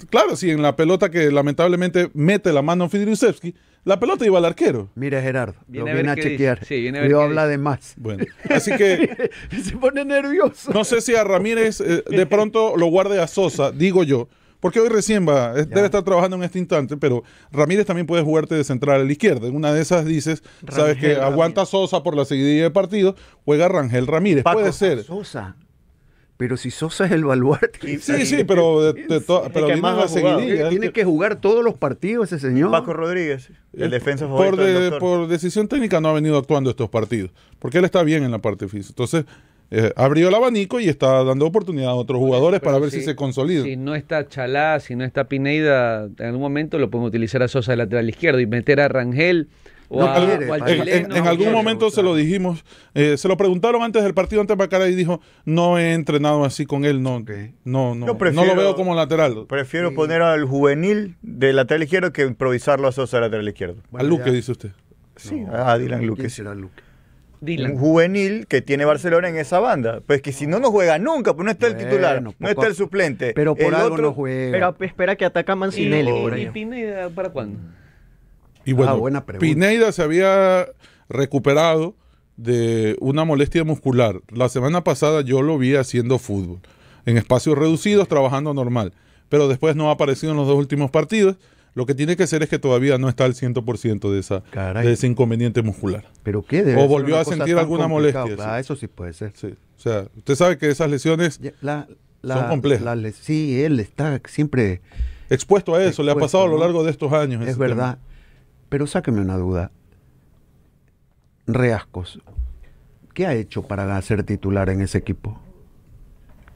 Claro, sí, en la pelota que lamentablemente mete la mano Fidrusevski, la pelota iba al arquero. Mira, Gerardo, lo viene a, chequear. Sí, habla de más. Bueno, [LAUGHS] así que. [LAUGHS] se pone nervioso. No sé si a Ramírez eh, de pronto lo guarde a Sosa, digo yo. Porque hoy recién va, debe estar trabajando en este instante, pero Ramírez también puede jugarte de central a la izquierda. En una de esas dices, sabes que aguanta Sosa por la seguidilla de partido, juega Rangel Ramírez. puede ser. Sosa. Pero si Sosa es el baluarte. Sí, [LAUGHS] sí, pero, Tiene que jugar todos los partidos ese señor. Paco Rodríguez, el eh, defensa por, por decisión técnica no ha venido actuando estos partidos, porque él está bien en la parte física. Entonces, eh, abrió el abanico y está dando oportunidad a otros jugadores para ver si, se consolida. Si no está Chalá, si no está Pineida, en algún momento lo podemos utilizar a Sosa de lateral izquierdo y meter a Rangel en, algún momento se lo dijimos, eh, se lo preguntaron antes del partido ante cara y dijo, no he entrenado así con él, no, no, no, lo veo como lateral. Prefiero poner al juvenil de lateral izquierdo que improvisarlo a Sosa lateral izquierdo. a Luque dice usted. Sí, a Dylan Luque. un juvenil que tiene Barcelona en esa banda. Pues que si no, no juega nunca, pues no está el titular, no está el suplente. Pero por otro, juega. Pero pues, espera que ataca Mancinelli. para cuándo? Y ah, bueno, Pineida se había recuperado de una molestia muscular. La semana pasada yo lo vi haciendo fútbol, en espacios reducidos, trabajando normal, pero después no ha aparecido en los dos últimos partidos. Lo que tiene que ser es que todavía no está al 100% de, esa, ese inconveniente muscular. ¿Pero qué? o volvió a sentir alguna molestia. Ah, eso sí puede ser. O sea, usted sabe que esas lesiones son complejas. sí, él está siempre expuesto a eso, le ha pasado a lo largo de estos años. Es verdad. Pero sáqueme una duda. Reascos, ¿qué ha hecho para ser titular en ese equipo?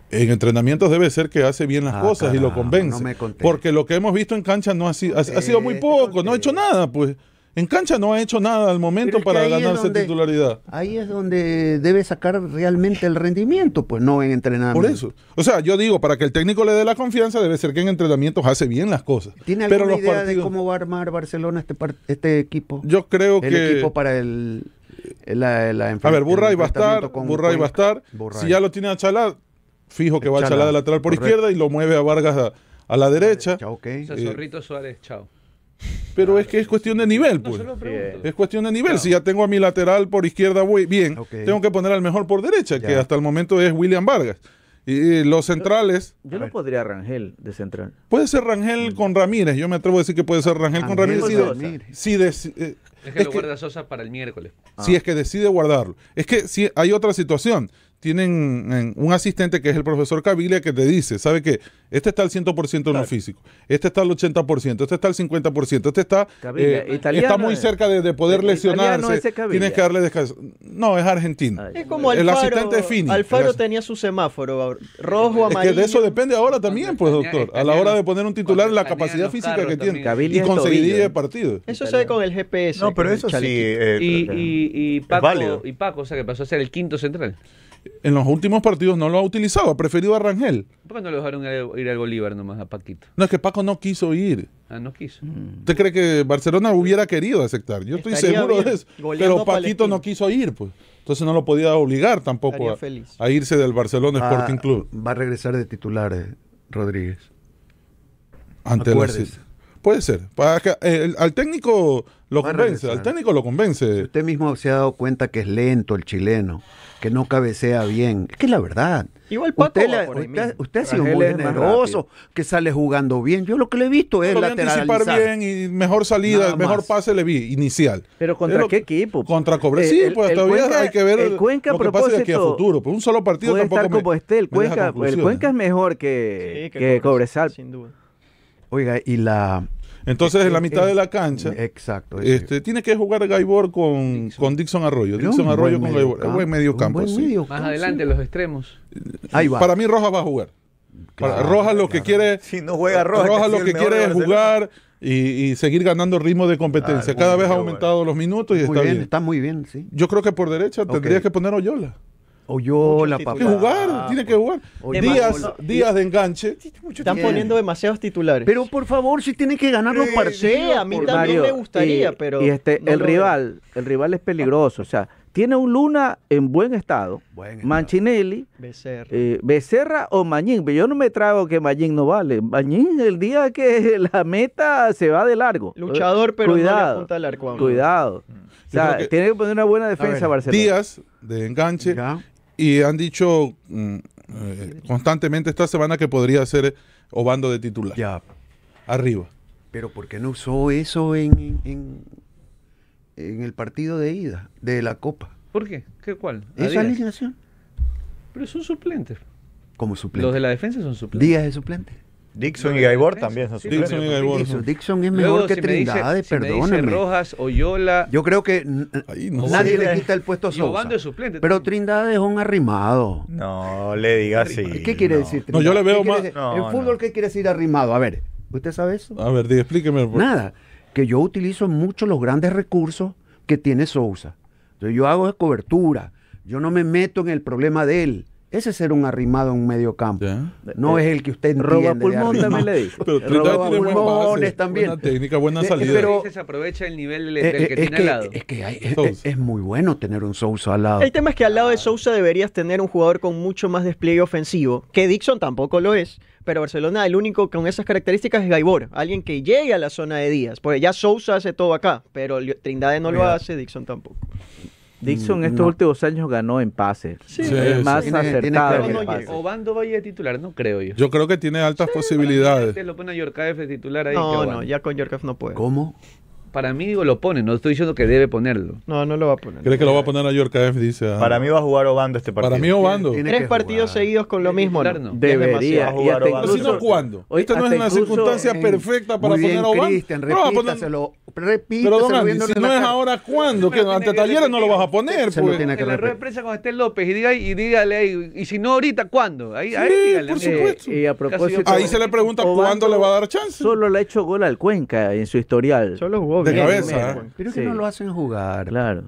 En entrenamientos debe ser que hace bien las ah, cosas y lo convence. porque lo que hemos visto en cancha no ha sido, ha sido muy eh, poco, no ha hecho nada, pues. En cancha no ha hecho nada al momento para ganarse titularidad. Ahí es donde debe sacar realmente el rendimiento, pues no en entrenamiento. Por eso. O sea, yo digo, para que el técnico le dé la confianza, debe ser que en entrenamientos hace bien las cosas. ¿Tiene alguna idea de cómo va a armar Barcelona este, este equipo? Yo creo que. El equipo para el. La, a ver, Burray va a estar. y va a estar. Si ya lo tiene a Chalá, fijo que va a Chalá de lateral por izquierda y lo mueve a Vargas a, la derecha. Chao, Ok. Eh, Suárez, chao. Pero es que es cuestión de nivel, pues. es cuestión de nivel. Si ya tengo a mi lateral por izquierda, bien. Tengo que poner al mejor por derecha, que hasta el momento es William Vargas. Y los centrales. Yo, no podría Rangel de central. Puede ser Rangel con Ramírez. Yo me atrevo a decir que puede ser Rangel con Ramírez. Si, eh, es que lo guarda Sosa para el miércoles. Si es que decide guardarlo. Es que si hay otra situación tienen un asistente que es el profesor Cabilia que te dice, sabe qué? este está al 100% en físico, este está al 80%, este está al 50%, este está eh, está muy cerca de, poder lesionarse, tienes que darle descanso. No, es argentino. Es como el asistente es Fini. Alfaro tenía su semáforo rojo, amarillo. Es que de eso depende ahora también, pues doctor, a la hora de poner un titular la capacidad física que tiene y conseguir de partido. Eso se ve con el GPS. No, pero eso sí. Eh, eh, y, y, y, Paco, y Paco, o sea, que pasó a ser el quinto central en los últimos partidos no lo ha utilizado, ha preferido a Rangel. ¿Por qué no le dejaron ir al Bolívar nomás a Paquito? No, es que Paco no quiso ir. Ah, no quiso. Mm. ¿Usted cree que Barcelona hubiera querido aceptar? Yo estoy seguro de eso. pero Paquito no quiso ir, pues. Entonces no lo podía obligar tampoco a, irse del Barcelona ah, Sporting Club. Va a regresar de titular eh, Rodríguez. Ante Acuérdese. Puede ser. al técnico lo convence. Al técnico lo convence. Usted mismo se ha dado cuenta que es lento el chileno, que no cabecea bien. Es que es la verdad. Igual Pato. usted, ha sido muy generoso, que sale jugando bien. Yo lo que le he visto es lateralizar. bien y mejor salida, mejor pase le vi inicial. Pero contra qué equipo? Contra Cobre. Sí, eh, pues todavía hay que ver el Cuenca, lo que de aquí a futuro. Pero pues, un solo partido tampoco estar como esté. El Cuenca, el Cuenca es mejor que, que, que Cobresal, sin duda. Oiga, y la... Entonces, eh, en la eh, mitad eh, de la cancha, exacto, este, tiene que jugar Gaibor con Dixon, con Dixon Arroyo. Dixon Arroyo con Gaibor. medio campo. Más adelante, los extremos. Ahí va. Para mí, Rojas va a jugar. Rojas lo que quiere. Si no juega Rojas, lo que quiere es jugar. Y, seguir ganando ritmo de competencia. Ah, Cada vez ha aumentado los minutos y está bien, Está muy bien, sí. Yo creo que por derecha tendría que poner Oyola yo, la papá. Tiene que jugar, tiene que jugar. Días, días de enganche. Están poniendo demasiados titulares. Pero por favor, si tienen que ganar los a mí también me gustaría, pero. Y este, el rival, el rival es peligroso. O sea, tiene un Luna en buen estado. Manchinelli. Becerra. Eh, Becerra o Mañín. Yo no me trago que Mañín no vale. Mañín, el día que [LAUGHS] la meta se va de largo. Luchador, pero cuidado, no le arco. Cuidado. Mm. O sea, tiene que poner una buena defensa Barcelona. Días de enganche y han dicho mm, eh, constantemente esta semana que podría ser eh, Obando de titular. Ya. Arriba. Pero ¿por qué no usó eso en, el partido de ida de la Copa? ¿Por qué? ¿Qué cuál? ¿Esa alineación? Pero son suplentes. Como suplentes. Los de la defensa son suplentes. días de suplente. Dixon y Gaibor también son Dixon, y Dixon. es mejor que Trindade, Rojas, Oyola. Yo creo que nadie le quita el puesto a Sousa. pero Trindade es un arrimado. No, le diga así. ¿Qué quiere decir Trindade? No, yo le veo más. en fútbol, ¿qué quiere decir arrimado? A ver, ¿usted sabe eso? A ver, explíqueme. Por... Nada, que yo utilizo mucho los grandes recursos que tiene Sousa. yo hago cobertura. Yo no me meto en el problema de él. Ese ser un arrimado en un medio campo. No eh, es el que usted entiende. Roba pulmón también le dice. [LAUGHS] Pero Roba pulmones base, también. Buena técnica, buena eh, eh, salida. Pero se aprovecha el nivel del, que tiene al lado. Es que es, es, muy bueno tener un Sousa al lado. El tema es que al lado de Sousa deberías tener un jugador con mucho más despliegue ofensivo, que Dixon tampoco lo es. Pero Barcelona, el único con esas características es Gaibor, alguien que llegue a la zona de Díaz. Porque ya Sousa hace todo acá, pero Trindade no lo hace, Dixon tampoco. Dixon mm, estos últimos años ganó en pases. Sí, sí, es más acertado. Tiene, tiene que Obando vaya de titular, no creo yo. Yo creo que tiene altas posibilidades. Lo pone a Yorkaev de titular ahí. No, no, ya con Yorkaev no puede. ¿Cómo? Para mí, digo, lo pone. No estoy diciendo que debe ponerlo. No, no lo va a poner. ¿Crees que lo va a poner a York Dice. Ah. Para mí va a jugar Obando este partido. Para mí, Obando. Tres partidos seguidos con lo mismo. Debería. jugar demasiado. Y hasta No, cuándo. no es una circunstancia perfecta para poner Obando. repítaselo. Pero si no es ahora, ¿cuándo? Que ante Talleres no lo vas a poner. Se lo pues. tiene que López y, diga, y dígale ahí, y si no ahorita, ¿cuándo? Ahí, Sí, por supuesto. Eh, ahí se le pregunta cuándo le va a dar chance. Solo le ha hecho gol al Cuenca en su historial. Solo jugó de cabeza. ¿eh? Pero es que no lo hacen jugar. Claro.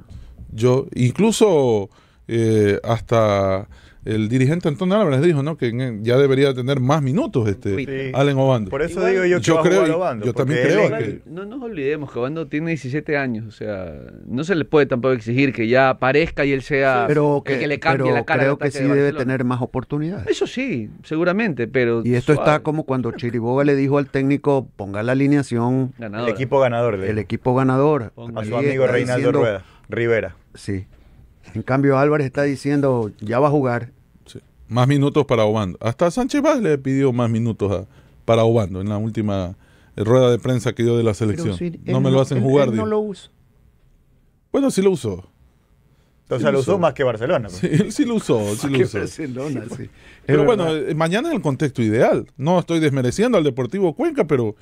Yo, incluso eh, hasta el dirigente Antonio Álvarez dijo no que ya debería tener más minutos este Allen Obando. Por eso digo yo que yo va a Obando, yo también creo que no nos olvidemos que Obando tiene 17 años, o sea, no se le puede tampoco exigir que ya aparezca y él sea pero que, le cambie la cara. Creo que sí debe tener más oportunidades. Eso sí, seguramente, pero Y esto está como cuando Chiriboga le dijo al técnico, ponga la alineación el equipo ganador, el equipo ganador. A su amigo Reinaldo Rueda, Rivera. Sí. En cambio, Álvarez está diciendo, ya va a jugar. Sí. Más minutos para Obando. Hasta Sánchez Vaz le pidió más minutos para Obando en la última rueda de prensa que dio de la selección. no me lo hacen jugar. no lo uso. Bueno, sí lo usó. O sea, lo usó más que Barcelona. Pues. Sí, sí lo usó. Pero bueno, eh, mañana es el contexto ideal. No estoy desmereciendo al Deportivo Cuenca, pero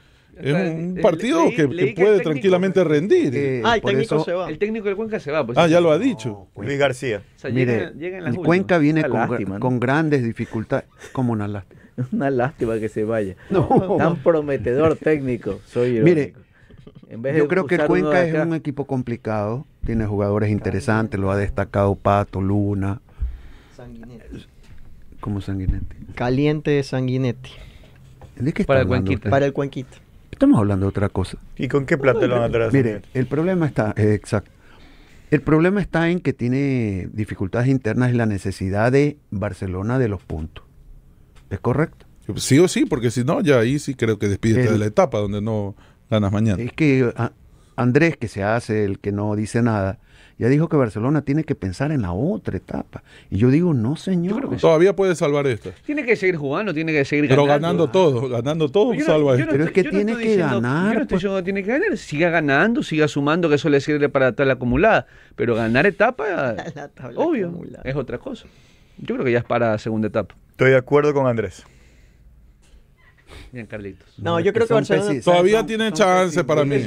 es un eh, partido que, puede tranquilamente rendir. ah, el técnico eh. ah, El técnico del Cuenca se va. Pues, ah, ya lo ha dicho. Pues. Luis García. el Cuenca viene con, grandes dificultades. Como una lástima. [LAUGHS] una lástima que se vaya. Tan prometedor técnico. Soy yo Mire, yo creo que el Cuenca es un equipo complicado. Tiene jugadores interesantes. Lo ha destacado Pato, Luna. Sanguinetti. Como Sanguinetti. Caliente de Sanguinetti. para, el cuenquito estamos hablando de otra cosa. ¿Y con qué plata lo van a Mire, el problema está, eh, exacto. El problema está en que tiene dificultades internas y la necesidad de Barcelona de los puntos. ¿Es correcto? Sí o sí, porque si no, ya ahí sí creo que despídete de la etapa donde no ganas mañana. Es que ah, Andrés, que se hace el que no dice nada, ya dijo que Barcelona tiene que pensar en la otra etapa. Y yo digo, no, señor. Todavía puede salvar esta. Tiene que seguir jugando, tiene que seguir ganando. Pero ganando todo, ganando todo salva esto. Pero es que tiene que ganar. Pues. tiene que ganar. Siga ganando, siga sumando, que eso le sirve para tal acumulada. Pero ganar etapa, [LAUGHS] obvio, es otra cosa. Yo creo que ya es para segunda etapa. Estoy de acuerdo con Andrés. Carlitos. No, yo creo que, todavía tiene chance para mí.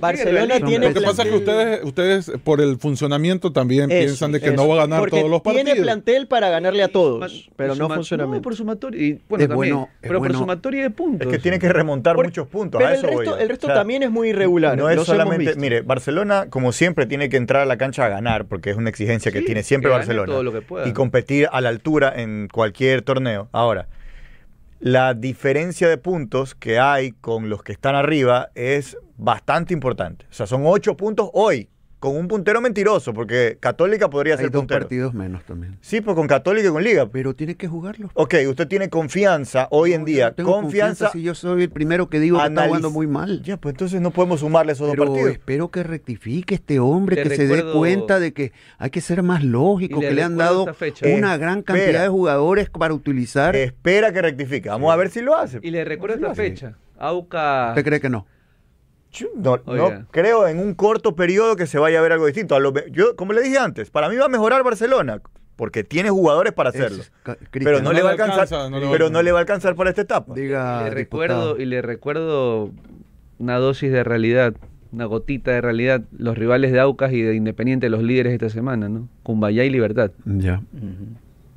Barcelona tiene Lo que pasa es que ustedes, ustedes por el funcionamiento también piensan de que no va a ganar todos los partidos. Tiene plantel para ganarle a todos, pero no funciona. por sumatoria. Y, pero por sumatoria de puntos. Es que tiene que remontar muchos puntos. el resto, también es muy irregular. No es solamente. Mire, Barcelona, como siempre, tiene que entrar a la cancha a ganar, porque es una exigencia que tiene siempre Barcelona. Y competir a la altura en cualquier torneo. Ahora la diferencia de puntos que hay con los que están arriba es bastante importante. O sea, son ocho puntos hoy con un puntero mentiroso, porque Católica podría Hay ser dos partidos menos también. Sí, pues con Católica y con Liga. Pero tiene que jugarlo. Ok, usted tiene confianza hoy en día. confianza, Si yo soy el primero que digo que está jugando muy mal. Ya, pues entonces no podemos sumarle esos dos partidos. Espero que rectifique este hombre, que se dé cuenta de que hay que ser más lógico, que le han dado una eh, gran cantidad de jugadores para utilizar. Espera que rectifique. Vamos a ver si lo hace. Y le recuerda esta fecha. Auca. ¿Usted cree que no? no, creo en un corto periodo que se vaya a ver algo distinto. yo, como le dije antes, para mí va a mejorar Barcelona porque tiene jugadores para hacerlo. pero no, le va a alcanzar, pero no le va a alcanzar para esta etapa. Diga, recuerdo y le recuerdo una dosis de realidad, una gotita de realidad, los rivales de Aucas y de Independiente, los líderes de esta semana, ¿no? Cumbayá y Libertad. Ya.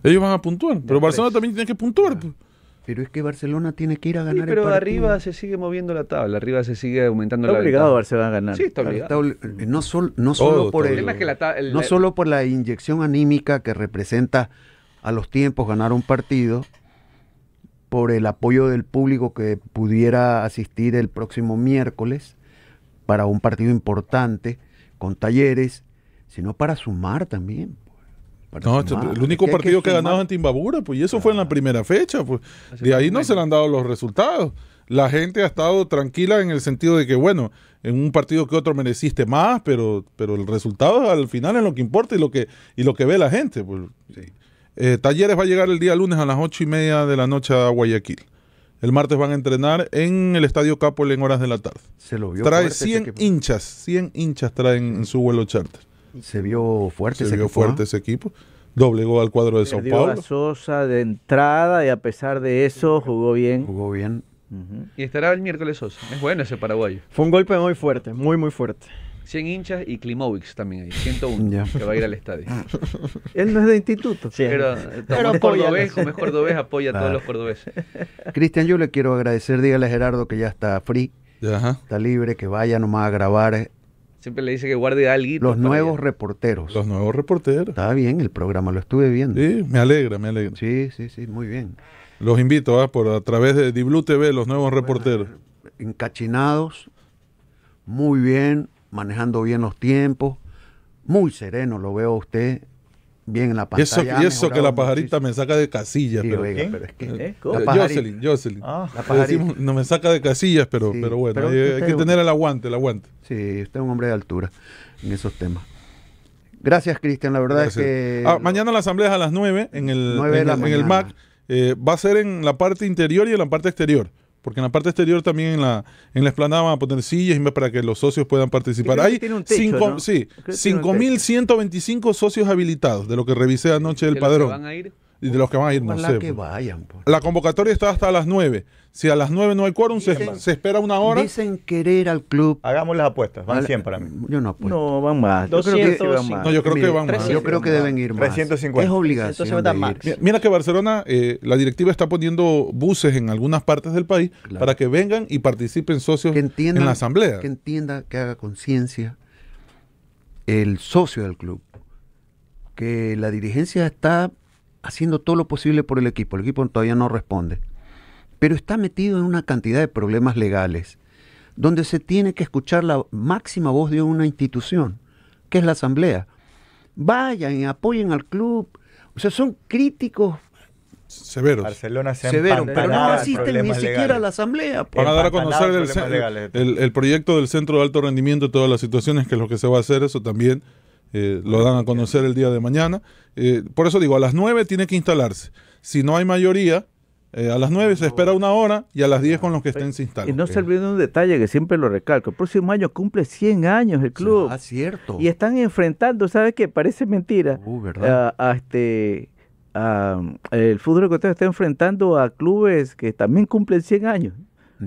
Ellos van a puntuar, pero Barcelona también tiene que puntuar. Pero es que Barcelona tiene que ir a ganar pero arriba se sigue moviendo la tabla, arriba se sigue aumentando está la obligado Barcelona a ganar. Sí, está obligado. Eh, no, no, solo por no solo por la inyección anímica que representa a los tiempos ganar un partido, por el apoyo del público que pudiera asistir el próximo miércoles para un partido importante con talleres, sino para sumar también. No, este, el único partido que, ha ganado es Timbabura, pues, y eso fue en la primera fecha, pues. De ahí no se le han dado los resultados. La gente ha estado tranquila en el sentido de que, bueno, en un partido que otro mereciste más, pero, pero el resultado al final es lo que importa y lo que, y lo que ve la gente. Pues. Eh, Talleres va a llegar el día lunes a las ocho y media de la noche a Guayaquil. El martes van a entrenar en el Estadio Capo en horas de la tarde. Se lo Trae 100 hinchas, 100 hinchas traen en su vuelo charter. Se vio fuerte Se ese vio equipo, fuerte ese equipo. Doblegó al cuadro de Perdió Sao Paulo. A Sosa de entrada y a pesar de eso jugó bien. Jugó bien. Y estará el miércoles Sosa. Es bueno ese paraguayo. Fue un golpe muy fuerte, muy, muy fuerte. 100 hinchas y Klimovic también ahí, 101, que va a ir al estadio. [LAUGHS] Él no es de instituto. Pero, cordobés, como es cordobés, apoya a todos los cordobeses. Cristian, yo le quiero agradecer, dígale a Gerardo que ya está free, está libre, que vaya nomás a grabar Siempre le dice que guarde algo. Los nuevos reporteros. Los nuevos reporteros. Está bien, el programa lo estuve viendo. Sí, me alegra, me alegra. Sí, sí, sí, muy bien. Los invito a, ah, por, a través de Diblu TV, los nuevos reporteros. Encachinados, muy bien, manejando bien los tiempos, muy sereno lo veo a usted bien en la pantalla. y eso que la pajarita me saca de casillas. pero, es que, Jocelyn, Jocelyn. Ah. no me saca de casillas, pero, pero bueno, hay, que tener el aguante, el aguante. Sí, usted es un hombre de altura en esos temas. Gracias, Cristian. La verdad es que. Ah, mañana la asamblea es a las 9 en el, en, el, MAC. Eh, va a ser en la parte interior y en la parte exterior porque en la parte exterior también en la, en la explanada van a poner sillas para que los socios puedan participar. Hay 5.125 ¿no? sí, socios habilitados, de lo que revisé anoche el padrón. Y de los que van a ir, no sé. Pues. Pues. La convocatoria está hasta las 9. Si a las 9 no hay quórum, se, espera una hora. Dicen querer al club. Hagamos las apuestas. Van 100 para mí. Yo no apuesto. No, van más. yo creo que, van más. No, yo creo que van más. deben ir más. Es obligación. ir. Mira que Barcelona, eh, la directiva está poniendo buses en algunas partes del país para que vengan y participen socios en la asamblea. Que entienda, que haga conciencia el socio del club. Que la dirigencia está haciendo todo lo posible por el equipo. El equipo todavía no responde. Pero está metido en una cantidad de problemas legales donde se tiene que escuchar la máxima voz de una institución, que es la asamblea. Vayan y apoyen al club. O sea, son críticos severos. Barcelona se severos, pero no asisten ni siquiera a la asamblea. Para pues. dar a conocer el, el, proyecto del Centro de Alto Rendimiento y todas las situaciones, que es lo que se va a hacer, eso también eh, lo dan a conocer el día de mañana. Eh, por eso digo, a las 9 tiene que instalarse. Si no hay mayoría, eh, a las 9 se espera una hora y a las 10 con los que estén se instalan. Y no se olviden un detalle que siempre lo recalco. El próximo año cumple 100 años el club. Ah, cierto. Y están enfrentando, ¿sabes qué? Parece mentira. Uh, ¿verdad? este, el fútbol ecuatoriano está enfrentando a clubes que también cumplen 100 años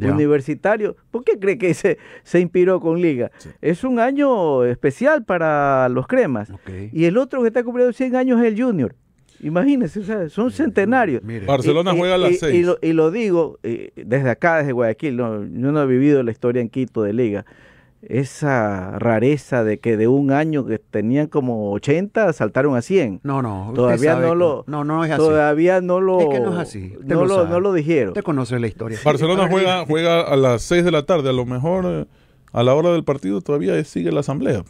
universitario. ¿Por qué cree que se, se inspiró con Liga? Es un año especial para los cremas. Y el otro que está cumpliendo 100 años es el Junior. Imagínense, son centenarios. Barcelona juega a las Y lo, digo eh, desde acá, desde Guayaquil. No, yo no he vivido la historia en Quito de Liga esa rareza de que de un año que tenían como 80 saltaron a 100. No, no, todavía no lo no, no es Todavía no lo es no así. no lo, dijeron. te conoce la historia. Barcelona juega juega a las 6 de la tarde, a lo mejor eh, a la hora del partido todavía sigue la asamblea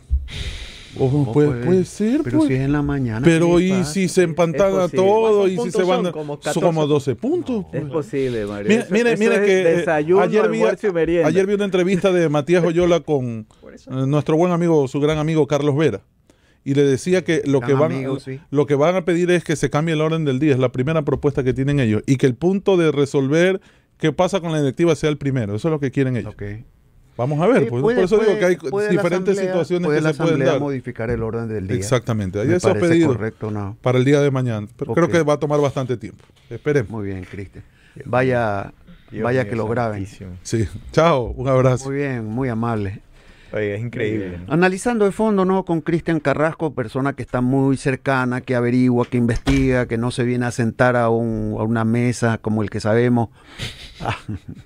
puede, pues, puede, ser. Pero si es en la mañana. Pero y si se empantana todo y si se van. Como, como 12 puntos. Pues. Es posible, Mario. Mira, que eh, ayer, vi, una entrevista de Matías Oyola con eh, nuestro buen amigo, su gran amigo Carlos Vera y le decía que lo que van lo que van a pedir es que se cambie el orden del día, es la primera propuesta que tienen ellos y que el punto de resolver qué pasa con la directiva sea el primero, eso es lo que quieren ellos. Okay. Vamos a ver, por eso digo que hay diferentes situaciones que se pueden dar. modificar el orden del día. Exactamente, ahí esos pedidos correcto, para el día de mañana, pero creo que va a tomar bastante tiempo. Esperemos. Muy bien, Cristian. Vaya, vaya que lo graben. Sí, chao, un abrazo. Muy bien, muy amable es increíble. Analizando de fondo, ¿no? Con Cristian Carrasco, persona que está muy cercana, que averigua, que investiga, que no se viene a sentar a, un, a una mesa como el que sabemos. Ah,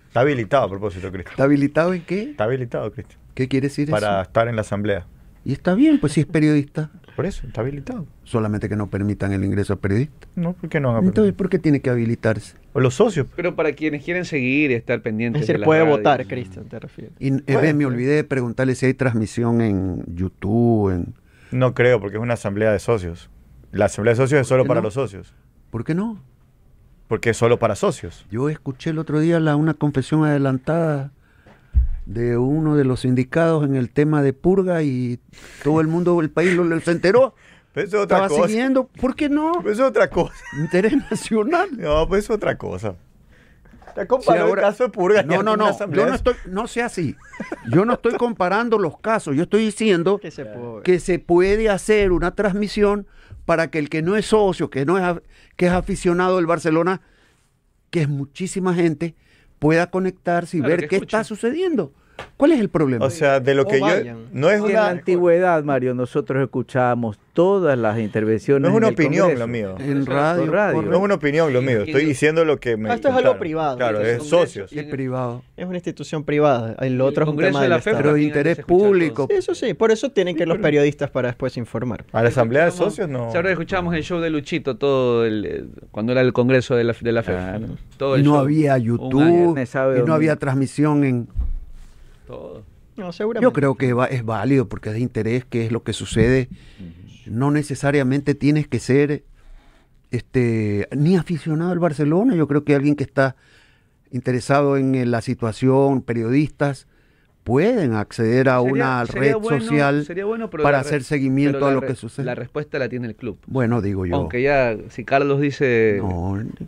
está habilitado a propósito, Cristian. ¿Está habilitado en qué? Está habilitado, Cristian. ¿Qué quiere decir Para eso? Para estar en la asamblea. Y está bien, pues si es periodista. Por eso, está habilitado. Solamente que no permitan el ingreso a periodista. No, porque no Entonces, ¿por qué tiene que habilitarse? O los socios. Pero para quienes quieren seguir y estar pendientes. Es decir, puede votar, Cristian, te refieres Y eh, me olvidé de preguntarle si hay transmisión en YouTube. No creo, porque es una asamblea de socios. La asamblea de socios es solo para los socios. ¿Por qué no? Porque es solo para socios. Yo escuché el otro día una confesión adelantada de uno de los sindicados en el tema de purga y todo el mundo, el país se enteró. Pues es otra Estaba siguiendo, ¿por qué no? Pues es otra cosa. Interés nacional. No, pues es otra cosa. Está comparando No, no, no. Yo no estoy, no sea así. Yo no estoy comparando los casos. Yo estoy diciendo que se, puede. hacer una transmisión para que el que no es socio, que no es, que es aficionado del Barcelona, que es muchísima gente, pueda conectarse y ver qué está sucediendo. ¿Cuál es el problema? O sea, de lo que yo... No es una... En la antigüedad, Mario, nosotros escuchábamos todas las intervenciones. No es una opinión lo mío. En radio, No es una opinión lo mío. Estoy diciendo lo que me. Esto es algo privado. Claro, es socios. Es privado. Es una institución privada. El otro es de la Pero de interés público. eso sí. Por eso tienen que ir los periodistas para después informar. A la asamblea de socios no. Ahora escuchábamos el show de Luchito todo el, eh, cuando era el Congreso de la, de la FED. no. Todo no había YouTube. y no había transmisión en no, Yo creo que es válido porque es de interés que es lo que sucede. No necesariamente tienes que ser este, ni aficionado al Barcelona. Yo creo que alguien que está interesado en, eh, la situación, periodistas, pueden acceder a una red social para hacer seguimiento a lo que sucede. La respuesta la tiene el club. Bueno, digo yo. Aunque ya, si Carlos dice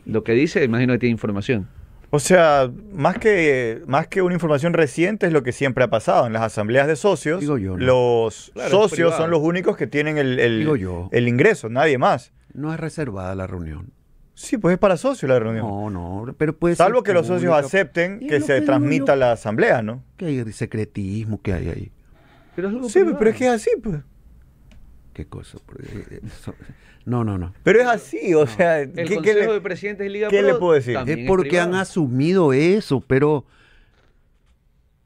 lo que dice, imagino que tiene información. O sea, más que, más que una información reciente es lo que siempre ha pasado. En las asambleas de socios, los socios son los únicos que tienen el, el, ingreso, nadie más. No es reservada la reunión. Sí, pues es para socios la reunión. No, no, pero puede Salvo que los socios acepten que, se transmita la asamblea, ¿no? Que hay secretismo que hay ahí. sí, pero es pues, que es así, pues qué cosa. Eh, eh, no, no, no. Pero es así, o sea. El ¿qué, Consejo de Presidentes de Liga ¿Qué le puedo decir? Es porque han asumido eso, pero.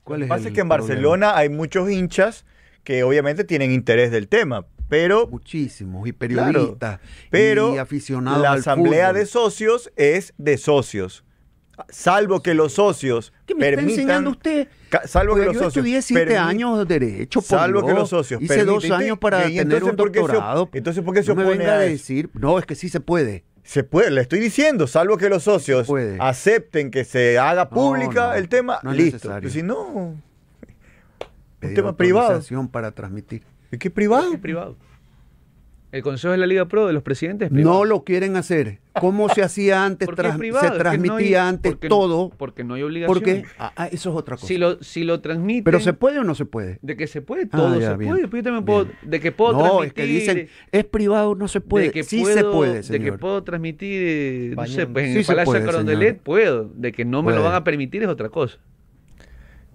Lo que pasa es, que en Barcelona hay muchos hinchas que obviamente tienen interés del tema, pero. Muchísimos, y periodistas, y aficionados. La asamblea de socios es de socios salvo que los socios ¿Qué me está enseñando usted? Salvo que los yo socios estudié siete años de derecho, pues, salvo que los socios hice dos años para tener un doctorado. Pues. entonces, ¿por qué se opone me venga a, decir? No, es que sí se puede. Se puede, le estoy diciendo, salvo que los socios acepten que se haga pública el tema, listo. Pero si no, un tema privado. para transmitir. ¿Qué privado? ¿Qué privado? ¿El Consejo de la Liga Pro de los presidentes? No lo quieren hacer. ¿Cómo se hacía [LAUGHS] antes? se transmitía antes todo. Porque no hay obligación. Porque ah, ah, eso es otra cosa. Si lo, transmiten. ¿Pero se puede o no se puede? De que se puede, todo ah, se puede. Yo también puedo, de que puedo no, es que dicen, es privado, no se puede. que sí se puede, De que puedo transmitir, no sé, pues en el Palacio puedo. De que no me lo van a permitir es otra cosa.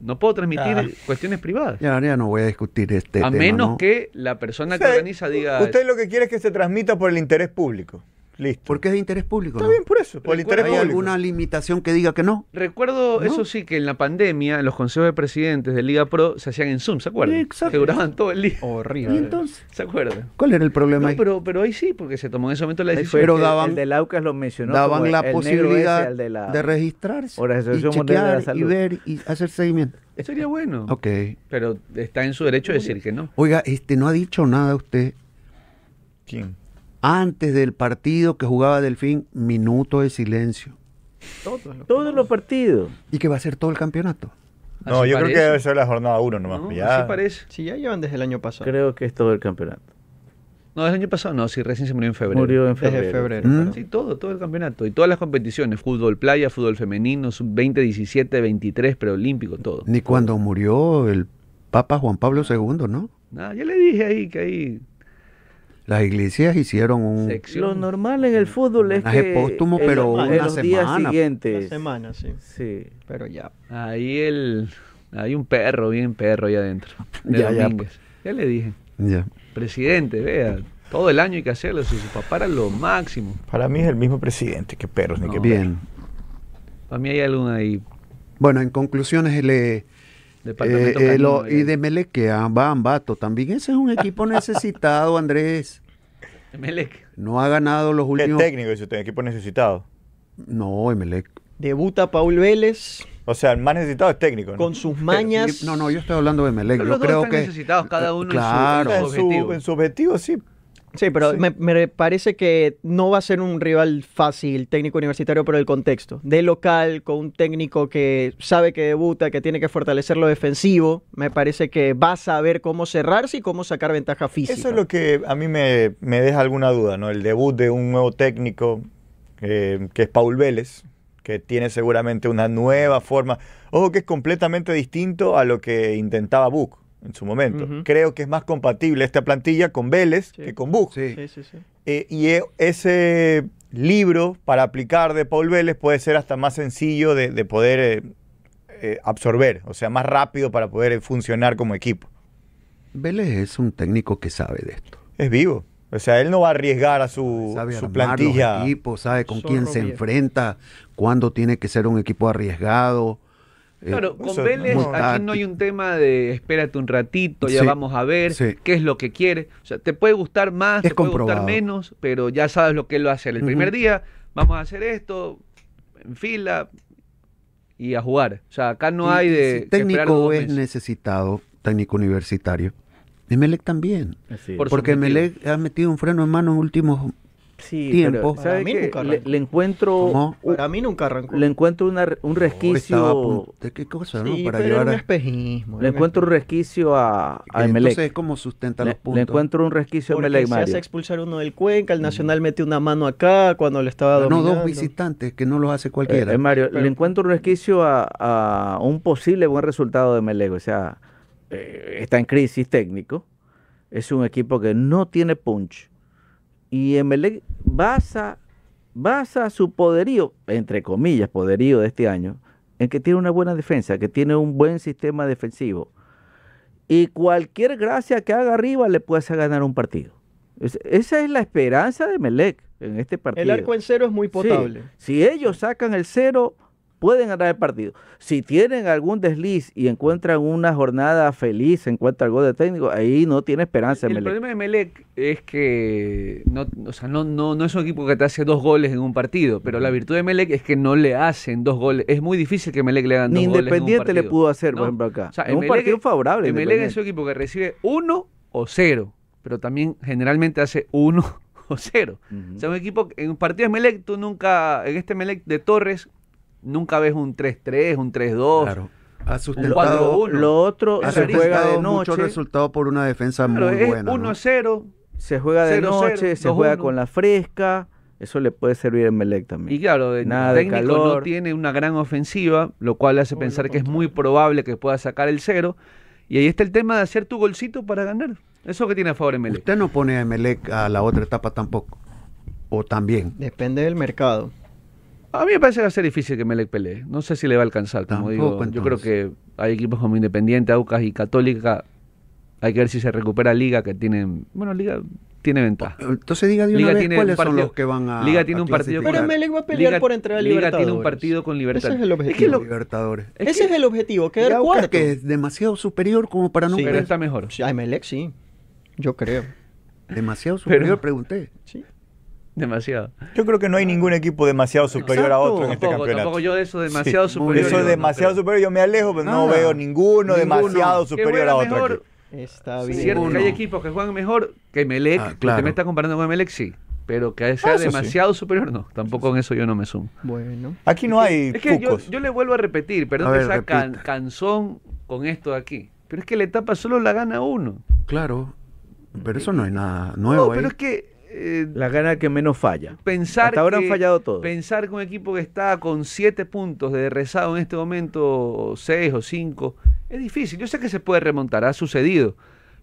No puedo transmitir cuestiones privadas. Ya, no voy a discutir este. tema. A menos que la persona que organiza diga. Usted lo que quiere es que se transmita por el interés público. Listo. Porque es de interés público. Está bien, por eso. Por ¿Hay alguna limitación que diga que no? Recuerdo, eso sí, que en la pandemia los consejos de presidentes de Liga Pro se hacían en Zoom, ¿se acuerdan? Exacto. Que duraban todo el Horrible. entonces? ¿Se acuerdan? ¿Cuál era el problema ahí? Pero, pero ahí sí, porque se tomó en ese momento la decisión. Pero daban, el, del lo mencionó. Daban la posibilidad de, registrarse. Y y ver y hacer seguimiento. Sería bueno. Ok. Pero está en su derecho decir que no. Oiga, este no ha dicho nada usted. ¿Quién? Antes del partido que jugaba Delfín, minuto de silencio. Todos los, partidos. ¿Y que va a ser todo el campeonato? No, yo creo que debe ser la jornada 1 nomás. Pues ya. parece. Sí, ya llevan desde el año pasado. Creo que es todo el campeonato. No, desde el año pasado no, sí, recién se murió en febrero. Murió en febrero. febrero. Mm. Sí, todo, todo el campeonato. Y todas las competiciones, fútbol playa, fútbol femenino, sub-20, 17, 23, preolímpico, todo. Ni cuando murió el Papa Juan Pablo II, ¿no? No, ya le dije ahí que ahí las iglesias hicieron un. Lo normal en el fútbol es que. póstumo, pero una semana. siguientes. Una semana, sí. Sí. Pero ya. Ahí el. Hay un perro, bien perro ahí adentro. ya, le dije. Ya. Presidente, vea, todo el año hay que hacerlo. Si su papá era lo máximo. Para mí es el mismo presidente, que perros, ni que Bien. Para mí hay alguna ahí. Bueno, en conclusiones, le, eh, eh, y de Melec que y de Ambato también ese es un equipo [LAUGHS] necesitado, Andrés. No ha ganado los últimos. ¿Qué técnico ¿Equipo necesitado? No, Melec, Debuta Paul Vélez. O sea, el más necesitado es técnico. Con sus mañas. No, no, yo estoy hablando de Melec. Yo creo que. necesitados cada uno En su objetivo, sí, Sí, pero Me, parece que no va a ser un rival fácil técnico universitario por el contexto. De local, con un técnico que sabe que debuta, que tiene que fortalecer lo defensivo, me parece que va a saber cómo cerrarse y cómo sacar ventaja física. Eso es lo que a mí me, deja alguna duda, ¿no? El debut de un nuevo técnico eh, que es Paul Vélez, que tiene seguramente una nueva forma. Ojo que es completamente distinto a lo que intentaba Buck en su momento. Creo que es más compatible esta plantilla con Vélez que con Buch. Sí. Sí, eh, y e, ese libro para aplicar de Paul Vélez puede ser hasta más sencillo de, poder eh, eh, absorber, o sea, más rápido para poder funcionar como equipo. Vélez es un técnico que sabe de esto. Es vivo. O sea, él no va a arriesgar a su, plantilla. sabe con quién se enfrenta, cuándo tiene que ser un equipo arriesgado. Eh, claro, con Vélez aquí no hay un tema de espérate un ratito, ya vamos a ver qué es lo que quiere. O sea, te puede gustar más, te puede gustar menos, pero ya sabes lo que él va a hacer. El primer día, vamos a hacer esto, en fila y a jugar. O sea, acá no hay de. técnico es necesitado, técnico universitario. Melec también. porque Melec ha metido un freno en mano en últimos tiempo. Pero, le, encuentro. Para mí nunca arrancó. Le encuentro un resquicio. Oh, ¿De qué cosa, Para pero llevar. Un espejismo, le encuentro un resquicio a, a Emelec. Entonces, ¿cómo sustenta los puntos? Le encuentro un resquicio a Se hace expulsar uno del Cuenca, el mm. Nacional mete una mano acá cuando le estaba dominando. No, dos visitantes, que no lo hace cualquiera. Eh, eh, Mario, le encuentro un resquicio a, a, un posible buen resultado de Emelec. O sea, eh, está en crisis técnico. Es un equipo que no tiene punch y Emelec basa, basa su poderío, entre comillas, poderío de este año, en que tiene una buena defensa, que tiene un buen sistema defensivo. Y cualquier gracia que haga arriba le puede hacer ganar un partido. esa es la esperanza de Melec en este partido. El arco en cero es muy potable. si ellos sacan el cero, pueden ganar el partido. Si tienen algún desliz y encuentran una jornada feliz, encuentran gol de técnico, ahí no tiene esperanza. El, el problema de Melec es que no, o sea, no, no, es un equipo que te hace dos goles en un partido, pero la virtud de Melec es que no le hacen dos goles. Es muy difícil que Melec le hagan dos goles. Independiente le pudo hacer, por ejemplo, acá. Es un partido favorable. Melec es un equipo que recibe uno o cero, pero también generalmente hace uno [LAUGHS] o cero. O sea, un equipo, en de Melec, tú nunca, en este Melec de Torres, nunca ves un 3-3, un 3-2. Claro. Un 4 lo, lo otro se juega de noche. resultado por una defensa muy buena. 1-0. Se juega de noche, se juega con la fresca. Eso le puede servir en Melec también. Y claro, el técnico calor. no tiene una gran ofensiva, lo cual hace pensar que es muy probable que pueda sacar el cero. Y ahí está el tema de hacer tu golcito para ganar. Eso que tiene a favor Melec. Usted no pone a Melec a la otra etapa tampoco. O también. Depende del mercado. A mí me parece que va a ser difícil que Melec pelee. No sé si le va a alcanzar, digo. Yo creo que hay equipos como Independiente, Aucas y Católica. Hay que ver si se recupera Liga, que tienen. Bueno, Liga tiene ventaja. Eh, entonces diga de una cuáles son los que van a Liga tiene un partido Pero Melec va a pelear por entrar a Libertadores. Liga tiene un partido con Libertadores. Ese es el objetivo. Es que libertadores. Ese es el objetivo, quedar cuarto. que es demasiado superior como para no sí, Pero está mejor. Sí, a Melec sí. Yo creo. Demasiado superior, pregunté. Sí. Demasiado. Yo creo que no hay ningún equipo demasiado superior a otro en este campeonato. Tampoco yo de eso demasiado superior. Eso demasiado superior, yo me alejo, pero no, veo ninguno, demasiado superior a otro. está bien. Cierto que hay equipos que juegan mejor que Melec, ah, me está comparando con Melec, sí pero que sea demasiado superior, no. Tampoco en eso yo no me sumo. Bueno. Aquí no hay. Es que, Yo, le vuelvo a repetir, perdón esa canzón con esto de aquí. Pero es que la etapa solo la gana uno. Claro. Pero eso no es nada nuevo. No, pero ¿eh? es que eh, la gana que menos falla. Pensar Hasta ahora han fallado todos. Pensar que un equipo que está con siete puntos de rezado en este momento, seis o cinco es difícil. Yo sé que se puede remontar, ha sucedido.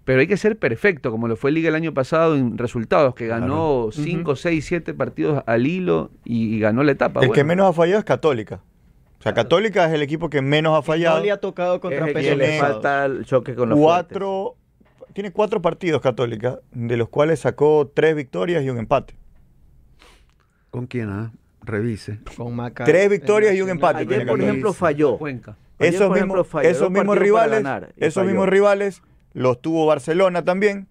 Pero hay que ser perfecto, como lo fue Liga el año pasado en resultados, que ganó 5, 6, 7 partidos al hilo y, ganó la etapa. El que menos ha fallado es Católica. O sea, Católica es el equipo que menos ha fallado. No le ha tocado contra el choque con los Cuatro tiene cuatro partidos Católica, de los cuales sacó tres victorias y un empate. ¿Con quién? Ah? Revise. Con Maca. Tres victorias y un empate. Ayer, por ejemplo, falló. Cuenca. esos, esos mismos rivales, eh, esos mismos rivales los tuvo Barcelona también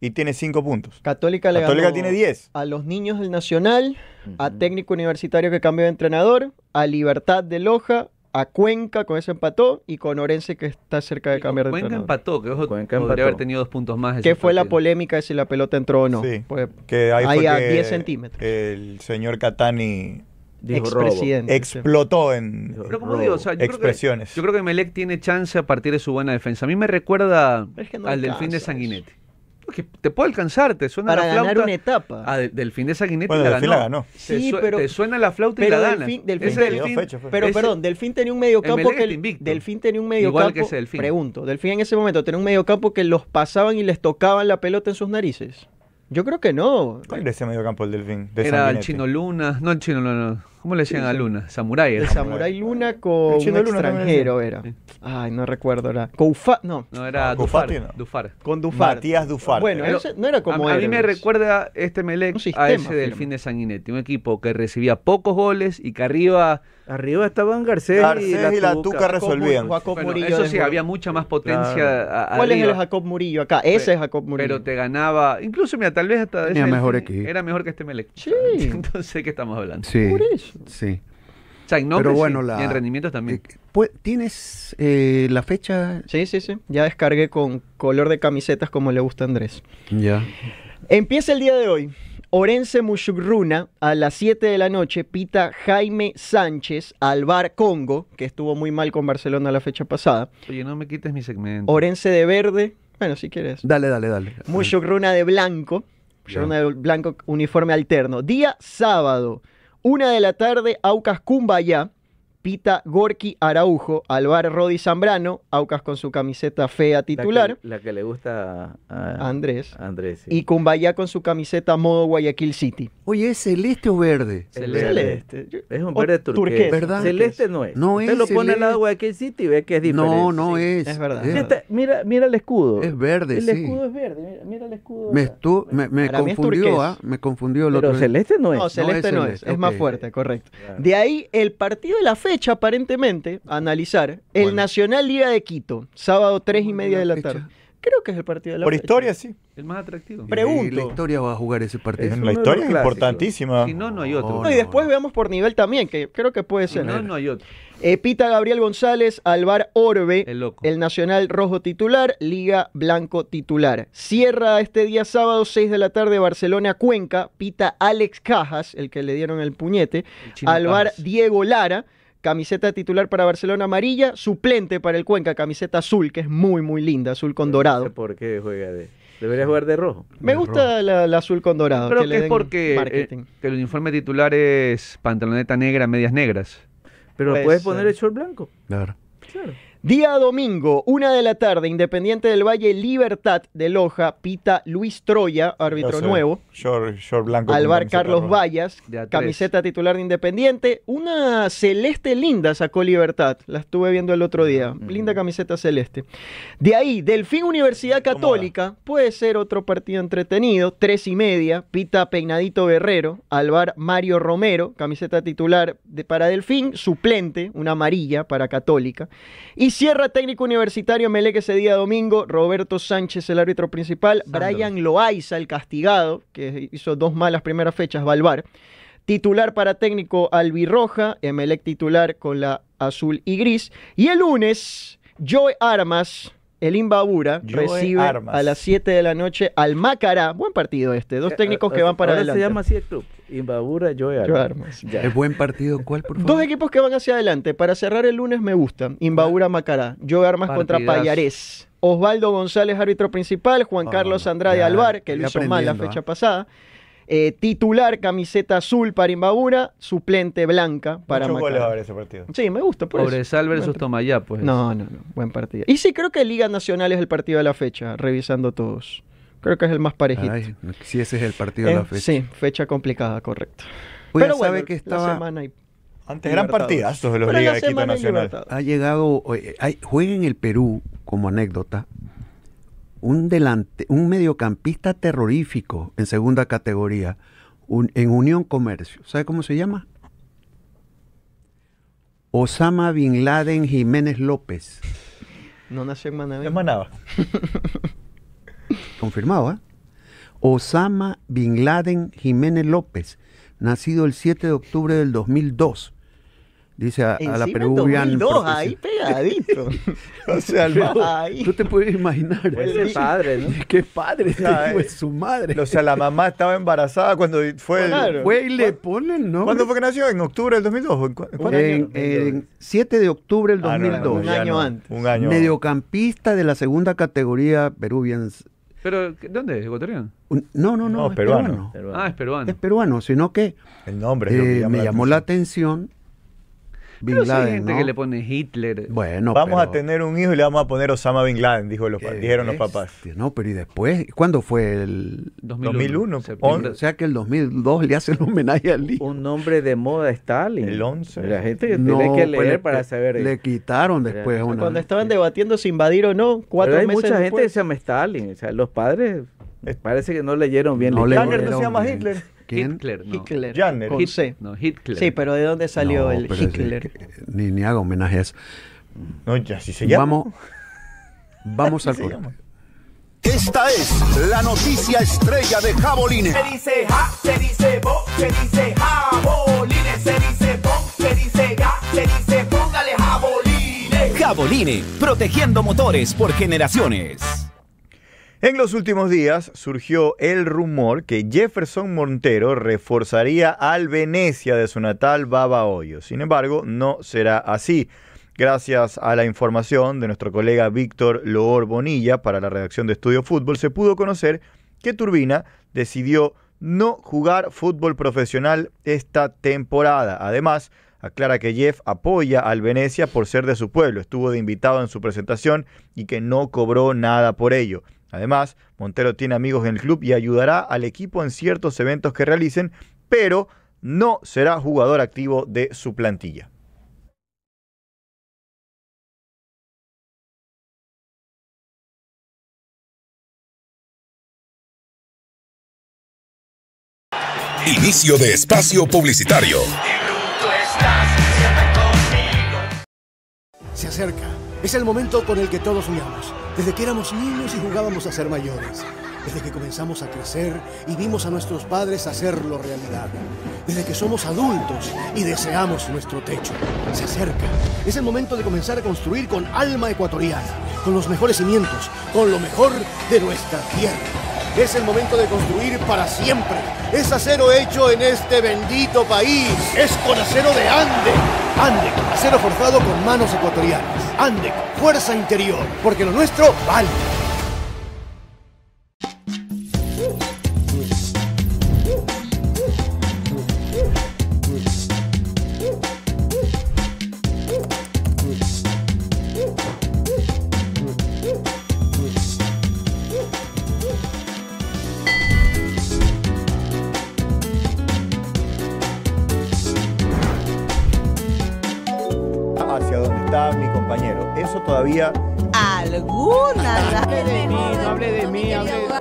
y tiene cinco puntos. Católica, le Católica tiene diez. A los niños del Nacional, a técnico universitario que cambió de entrenador, a Libertad de Loja, a Cuenca, con ese empató, y con Orense que está cerca de cambiar de Cuenca empató, que ojo, Cuenca podría haber tenido dos puntos más. ¿Qué fue la polémica de si la pelota entró o no. que ahí, a 10 centímetros. El señor Catani Explotó en expresiones. yo creo que Melec tiene chance a partir de su buena defensa. A mí me recuerda al delfín de Sanguinetti que te puede alcanzar, te suena Para la flauta. ganar una etapa. Ah, de, Delfín de Sanguinetti bueno, la, ganó. la ganó. Sí, te, pero, te suena la flauta y la gana. Delfín, delfín, ese pero perdón, Delfín tenía un mediocampo que el, Delfín tenía un mediocampo. Igual que ese Delfín. Pregunto, Delfín en ese momento tenía un medio campo que los pasaban y les tocaban la pelota en sus narices. Yo creo que no. ¿Cuál era ese medio campo el Delfín? era el Chino Luna, no el Chino Luna. No. ¿Cómo le decían a Luna? Samurai. El Samurai Luna con un extranjero era. Ay, no recuerdo. Era. Coufa, no. No, era ah, Dufar. Dufar. Con Dufar. Matías Dufar. Bueno, ese no era como A, a mí me recuerda este Melec a ese del fin de Sanguinetti, un equipo que recibía pocos goles y que arriba Arriba estaban Garcés, y, la Tuca, resolvían. eso sí, había mucha más potencia. ¿Cuál es el Jacob Murillo acá? Ese es Jacob Murillo. Pero te ganaba, incluso mira, tal vez hasta mejor era mejor que este Melec. Sí. [LAUGHS] Entonces, ¿qué estamos hablando? Sí. Por eso. Sí. O sea, en Pero bueno, rendimientos también. Eh, ¿Tienes eh, la fecha? Sí, sí, sí. Ya descargué con color de camisetas como le gusta a Andrés. Ya. Empieza el día de hoy. Orense Mushugruna, a las 7 de la noche, pita Jaime Sánchez al bar Congo, que estuvo muy mal con Barcelona la fecha pasada. Oye, no me quites mi segmento. Orense de verde, bueno, si quieres. Dale, dale, dale. Mushugruna de blanco, de blanco, uniforme alterno. Día sábado, 1 de la tarde, Aucas Cumbayá pita Gorky Araujo Alvar Rodi Zambrano, Aucas con su camiseta fea titular. La que, le gusta a, Andrés. Andrés Y Cumbayá con su camiseta modo Guayaquil City. Oye, ¿es celeste o verde? Celeste. Es un verde turqués. ¿Verdad? Celeste no es. No Usted lo pone al lado de Guayaquil City y ve que es diferente. No, no es. Es verdad. Este, mira, mira el escudo. Es verde, el sí. El escudo es verde. Mira, el escudo. Me, me, confundió, ¿ah? me confundió el Pero otro. Pero celeste no es. No, celeste no, es, es. más fuerte, correcto. De ahí el partido de la fe aparentemente, analizar, el Nacional Liga de Quito, sábado 3 y media de la tarde. Creo que es el partido de la Por historia, sí. El más atractivo. Pregunto. la historia va a jugar ese partido. Es la historia es importantísima. Si no, no hay otro. y después veamos por nivel también, que creo que puede ser. no, no hay otro. Eh, pita Gabriel González, Alvar Orbe, el, Nacional Rojo titular, Liga Blanco titular. Cierra este día sábado, 6 de la tarde, Barcelona Cuenca, pita Alex Cajas, el que le dieron el puñete, Alvar Diego Lara, camiseta titular para Barcelona amarilla, suplente para el Cuenca, camiseta azul, que es muy, muy linda, azul con dorado. No ¿Por qué juega de.? Debería jugar de rojo. Me gusta la, azul con dorado. Creo que, es porque eh, el uniforme titular es pantaloneta negra, medias negras. Pero puedes poner el short blanco. Claro. Claro. Día domingo, una de la tarde, Independiente del Valle, Libertad de Loja, pita Luis Troya, árbitro nuevo. Short, blanco. Alvar Carlos Vallas, camiseta titular de Independiente. Una celeste linda sacó Libertad, la estuve viendo el otro día. Mm. Linda camiseta celeste. De ahí, Delfín Universidad Católica, puede ser otro partido entretenido. Tres y media, pita Peinadito Guerrero, Alvar Mario Romero, camiseta titular de, para Delfín, suplente, una amarilla para Católica. Y Sierra técnico universitario Melec ese día domingo. Roberto Sánchez, el árbitro principal. Brian Loaiza, el castigado, que hizo dos malas primeras fechas, Valvar. Titular para técnico Albirroja. Melec titular con la azul y gris. Y el lunes, Joe Armas el Imbabura recibe a las 7 de la noche al Macará. Buen partido este. Dos eh, técnicos eh, que van para Ahora adelante. se llama así el club. Imbabura, Joe Armas. Joe Armas. Es buen partido, ¿cuál, por favor? Dos equipos que van hacia adelante. Para cerrar el lunes me gustan. Imbabura, Macará. Joe Armas contra Payarés. Osvaldo González, árbitro principal. Juan ah, Carlos Andrade Alvar, que lo hizo mal la fecha ¿ah? pasada. Eh, titular, camiseta azul para Imbabura, suplente blanca para Muchos goles ese partido. Sí, me gusta. Por versus Tomayá, pues. No, no, no. Buen partido. Y sí, creo que Liga Nacional es el partido de la fecha, revisando todos. Creo que es el más parejito. sí, ese es el partido de la fecha. Sí, fecha complicada, correcto. Pero bueno, que semana y... Antes eran de los Liga de Nacional. Ha llegado, eh, juega en el Perú, como anécdota, un, delante, un mediocampista terrorífico en segunda categoría, en Unión Comercio. ¿Sabe cómo se llama? Osama Bin Laden Jiménez López. No nació en Manabí. En [LAUGHS] Confirmado, ¿eh? Osama Bin Laden Jiménez López, nacido el 7 de octubre del 2002. Dice a, la Peruvian. ahí pegadito. [LAUGHS] o sea, tú te puedes imaginar. Ese padre, [LAUGHS] Qué padre, es su madre. O sea, la mamá estaba embarazada cuando fue. Claro. fue y le ponen, ¿no? ¿Cuándo fue que nació? ¿En octubre del 2002? ¿En, en, 7 de octubre del 2002. Ah, un año antes. Mediocampista de la segunda categoría Peruvians ¿Pero dónde? ¿Ecuatoriano? No, no, no. no es peruano. Ah, es peruano. Es peruano, sino que. El nombre. Eh, me llamó la atención Bin gente que le pone Hitler. Bueno, Vamos a tener un hijo y le vamos a poner Osama Bin Laden, dijo los, dijeron los papás. No, pero ¿y después? ¿Cuándo fue el...? 2001. o sea que el 2002 le hacen homenaje al hijo. Un nombre de moda Stalin. El 11. La gente tiene que pues leer para saber. Le quitaron después una... Cuando estaban debatiendo si invadir o no, cuatro pero hay mucha gente que se llama Stalin. O sea, los padres... Parece que no leyeron bien. No no se llama Hitler. Hitler, no. Hitler. No, Hitler. Sí, pero ¿de dónde salió el Hitler? ni, ni hago homenaje a eso. No, ya sí se llama. Vamos, vamos al corte. Esta es la noticia estrella de Jaboline Se dice ja, se dice bo, se dice jabolines, se dice bo, se dice ja, se dice póngale jaboline Jaboline, protegiendo motores por generaciones. En los últimos días surgió el rumor que Jefferson Montero reforzaría al Venecia de su natal Babahoyo. Sin embargo, no será así. Gracias a la información de nuestro colega Víctor Loor Bonilla para la redacción de Estudio Fútbol, se pudo conocer que Turbina decidió no jugar fútbol profesional esta temporada. Además, aclara que Jeff apoya al Venecia por ser de su pueblo, estuvo de invitado en su presentación y que no cobró nada por ello. Además, Montero tiene amigos en el club y ayudará al equipo en ciertos eventos que realicen, pero no será jugador activo de su plantilla. Inicio de espacio publicitario. Se acerca es el momento con el que todos soñamos, desde que éramos niños y jugábamos a ser mayores, desde que comenzamos a crecer y vimos a nuestros padres hacerlo realidad, desde que somos adultos y deseamos nuestro techo. Se acerca. Es el momento de comenzar a construir con alma ecuatoriana, con los mejores cimientos, con lo mejor de nuestra tierra. Es el momento de construir para siempre. Es acero hecho en este bendito país. Es con acero de Ande. Ande, acero forzado con manos ecuatorianas. Ande, fuerza interior, porque lo nuestro vale.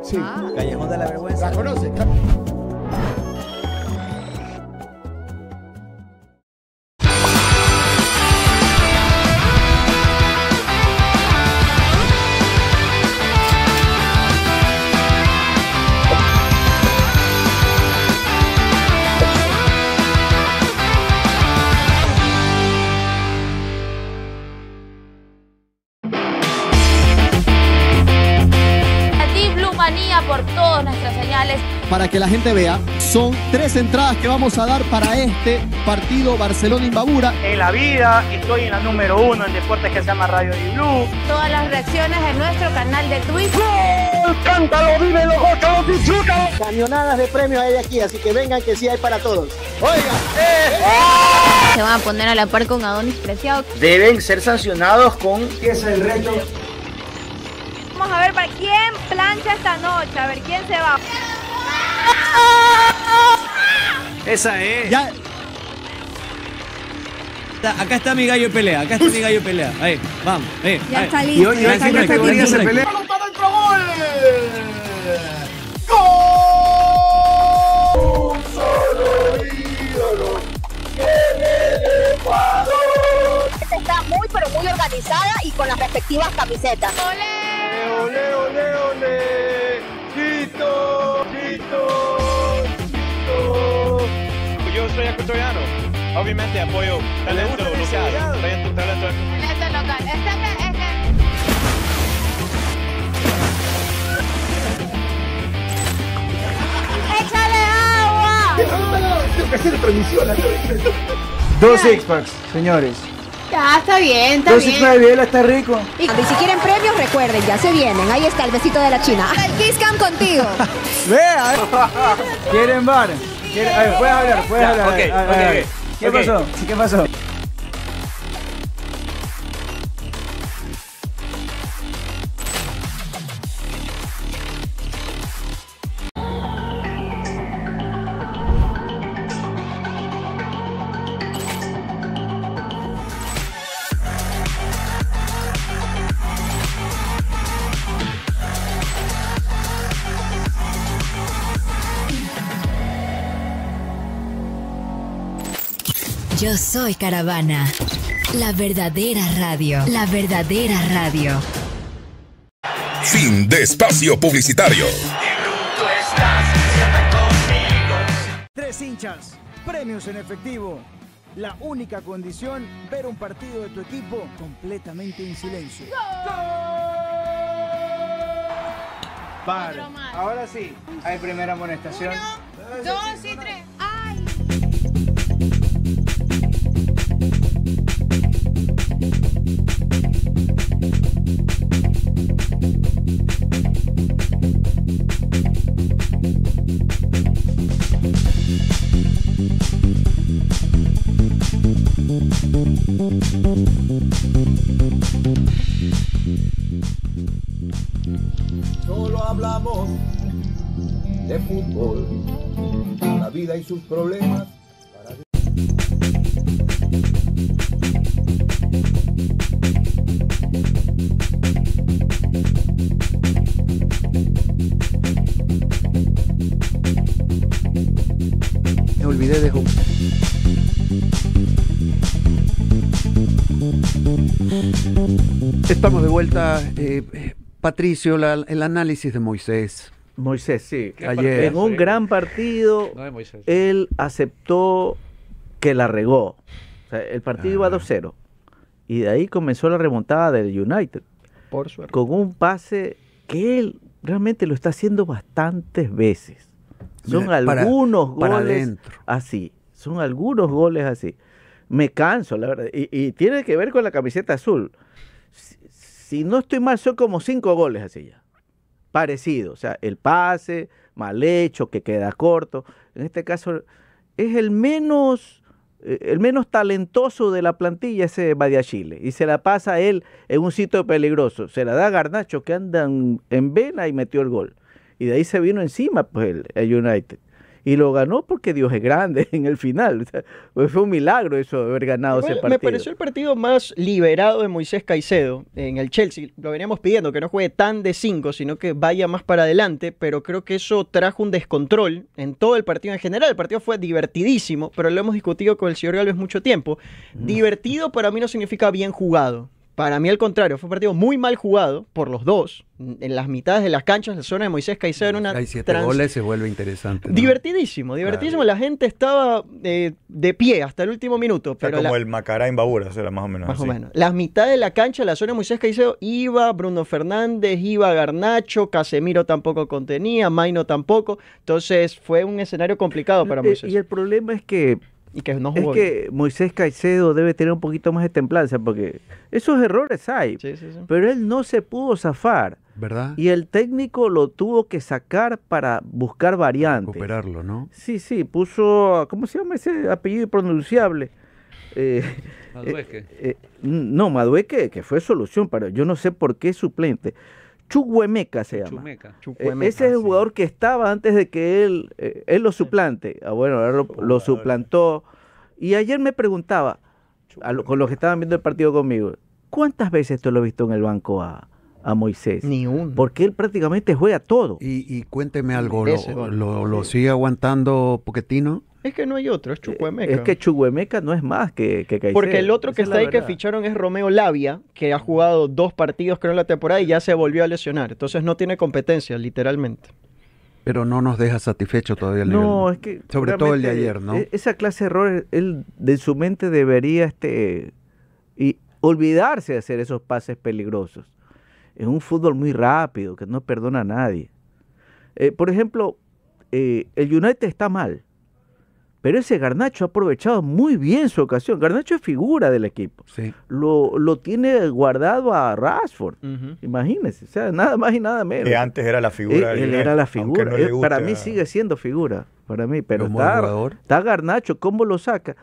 Sí. Ah. Callejón de la Vergüenza. ¿La conoces? Son tres entradas que vamos a dar para este partido Barcelona-Imbabura. En la vida, estoy en la número uno en deportes que se llama Radio Di Blue. Todas las reacciones en nuestro canal de Twitch. ¡Gol! ¡Cántalo, vive los pichuca! Camionadas de premios hay aquí, así que vengan que sí hay para todos. ¡Oigan! Se van a poner a la par con Adonis Preciado. Deben ser sancionados con... ¿Qué es el reto? Vamos a ver para quién plancha esta noche, a ver quién se va. ¡Ah! Esa es. Ya. Acá está mi gallo pelea, acá está mi gallo pelea. Ahí, vamos, ahí. Ya está listo. Y hoy, ya está listo. categoría se pelea. ¡Para el ¡Gol! Un solo ídolo de el Ecuador. Está muy, pero muy organizada y con las respectivas camisetas. ¡Ole! ¡Ole, ole, ole! yo soy ecuatoriano. Obviamente apoyo talento local, talento, local. Este, ¡Échale agua! transmisión. Dos six señores. Ya, está bien, está bien. Dos de está rico. Y, si quieren premios, recuerden, ya se vienen. Ahí está el besito de la China. El contigo. [LAUGHS] Vea. ¿Quieren bar? A ver, puedes hablar, puedes ya, hablar. Okay, a ver, okay, a ver. Okay. ¿Qué pasó? ¿Qué pasó? soy Caravana. La verdadera radio. La verdadera radio. Fin de espacio publicitario. Tres hinchas, premios en efectivo. La única condición, ver un partido de tu equipo completamente en silencio. ahora sí, hay primera amonestación. dos y tres. la vida y sus problemas. Me olvidé de jugar. Estamos de vuelta. Eh, eh, Patricio, el análisis de Moisés Moisés, sí. Ayer. En un ¿eh? gran partido, él aceptó que la regó. el partido iba 2-0. Ah. Y de ahí comenzó la remontada del United. Por suerte. Con un pase que él realmente lo está haciendo bastantes veces. Son algunos goles así. Son algunos goles así. Me canso, la verdad. Y, tiene que ver con la camiseta azul. Si, no estoy mal, son como cinco goles así ya parecido, o sea, el pase mal hecho, que queda corto. En este caso es el menos, eh, el menos talentoso de la plantilla ese Badia Chile. Y se la pasa a él en un sitio peligroso. Se la da Garnacho que anda en, vena y metió el gol. Y de ahí se vino encima pues, el United y lo ganó porque Dios es grande [LAUGHS] en el final. Pues, fue un milagro eso de haber ganado ese partido. Me pareció el partido más liberado de Moisés Caicedo en el Chelsea. Lo veníamos pidiendo, que no juegue tan de cinco, sino que vaya más para adelante, pero creo que eso trajo un descontrol en todo el partido en general. El partido fue divertidísimo, pero lo hemos discutido con el señor Galvez mucho tiempo. Mm. Divertido para mí no significa bien jugado. Para mí, al contrario, fue un partido muy mal jugado por los dos. En las mitades de las canchas, la zona de Moisés Caicedo era una. Hay siete goles, se vuelve interesante. Divertidísimo, divertidísimo. La gente estaba eh, de pie hasta el último minuto. Pero como el Macará en Babura, más o menos. Más o menos. Las mitades de la cancha, la zona de Moisés Caicedo, iba Bruno Fernández, iba Garnacho, Casemiro tampoco contenía, Maino tampoco. Entonces fue un escenario complicado para eh, Moisés. Y el problema es que es que Moisés Caicedo debe tener un poquito más de templanza porque esos errores hay, pero él no se pudo zafar. ¿Verdad? Y el técnico lo tuvo que sacar para buscar variantes. Recuperarlo, ¿no? Sí, sí, puso, ¿cómo se llama ese apellido impronunciable? Eh, Madueque. Eh, eh, no, Madueque, que fue solución, pero yo no sé por qué suplente. Chuhuemeca se llama. Eh, ese es el jugador que estaba antes de que él, eh, él lo suplante. Ah, bueno, ahora lo, suplantó. Y ayer me preguntaba, con los que estaban viendo el partido conmigo, ¿cuántas veces tú lo has visto en el banco a, a Moisés. Ni uno. Porque él prácticamente juega todo. Y, cuénteme algo, ¿lo, sigue aguantando Poquetino? Es que no hay otro, es Chuguemeca. Es que Chuguemeca no es más que, Porque el otro que está ahí que ficharon es Romeo Labia, que ha jugado dos partidos creo en la temporada y ya se volvió a lesionar. Entonces no tiene competencia, literalmente. Pero no nos deja satisfecho todavía el No, es que... Sobre todo el de ayer, ¿no? E-, esa clase de errores, él de su mente debería este, y olvidarse de hacer esos pases peligrosos en un fútbol muy rápido, que no perdona a nadie. Eh, por ejemplo, eh, el United está mal, pero ese Garnacho ha aprovechado muy bien su ocasión. Garnacho es figura del equipo. Sí. Lo, tiene guardado a Rashford, imagínense, sea, nada más y nada menos. Que antes era la figura. Eh, era la figura, para mí sigue siendo figura, para mí, pero está, está Garnacho, ¿cómo lo saca?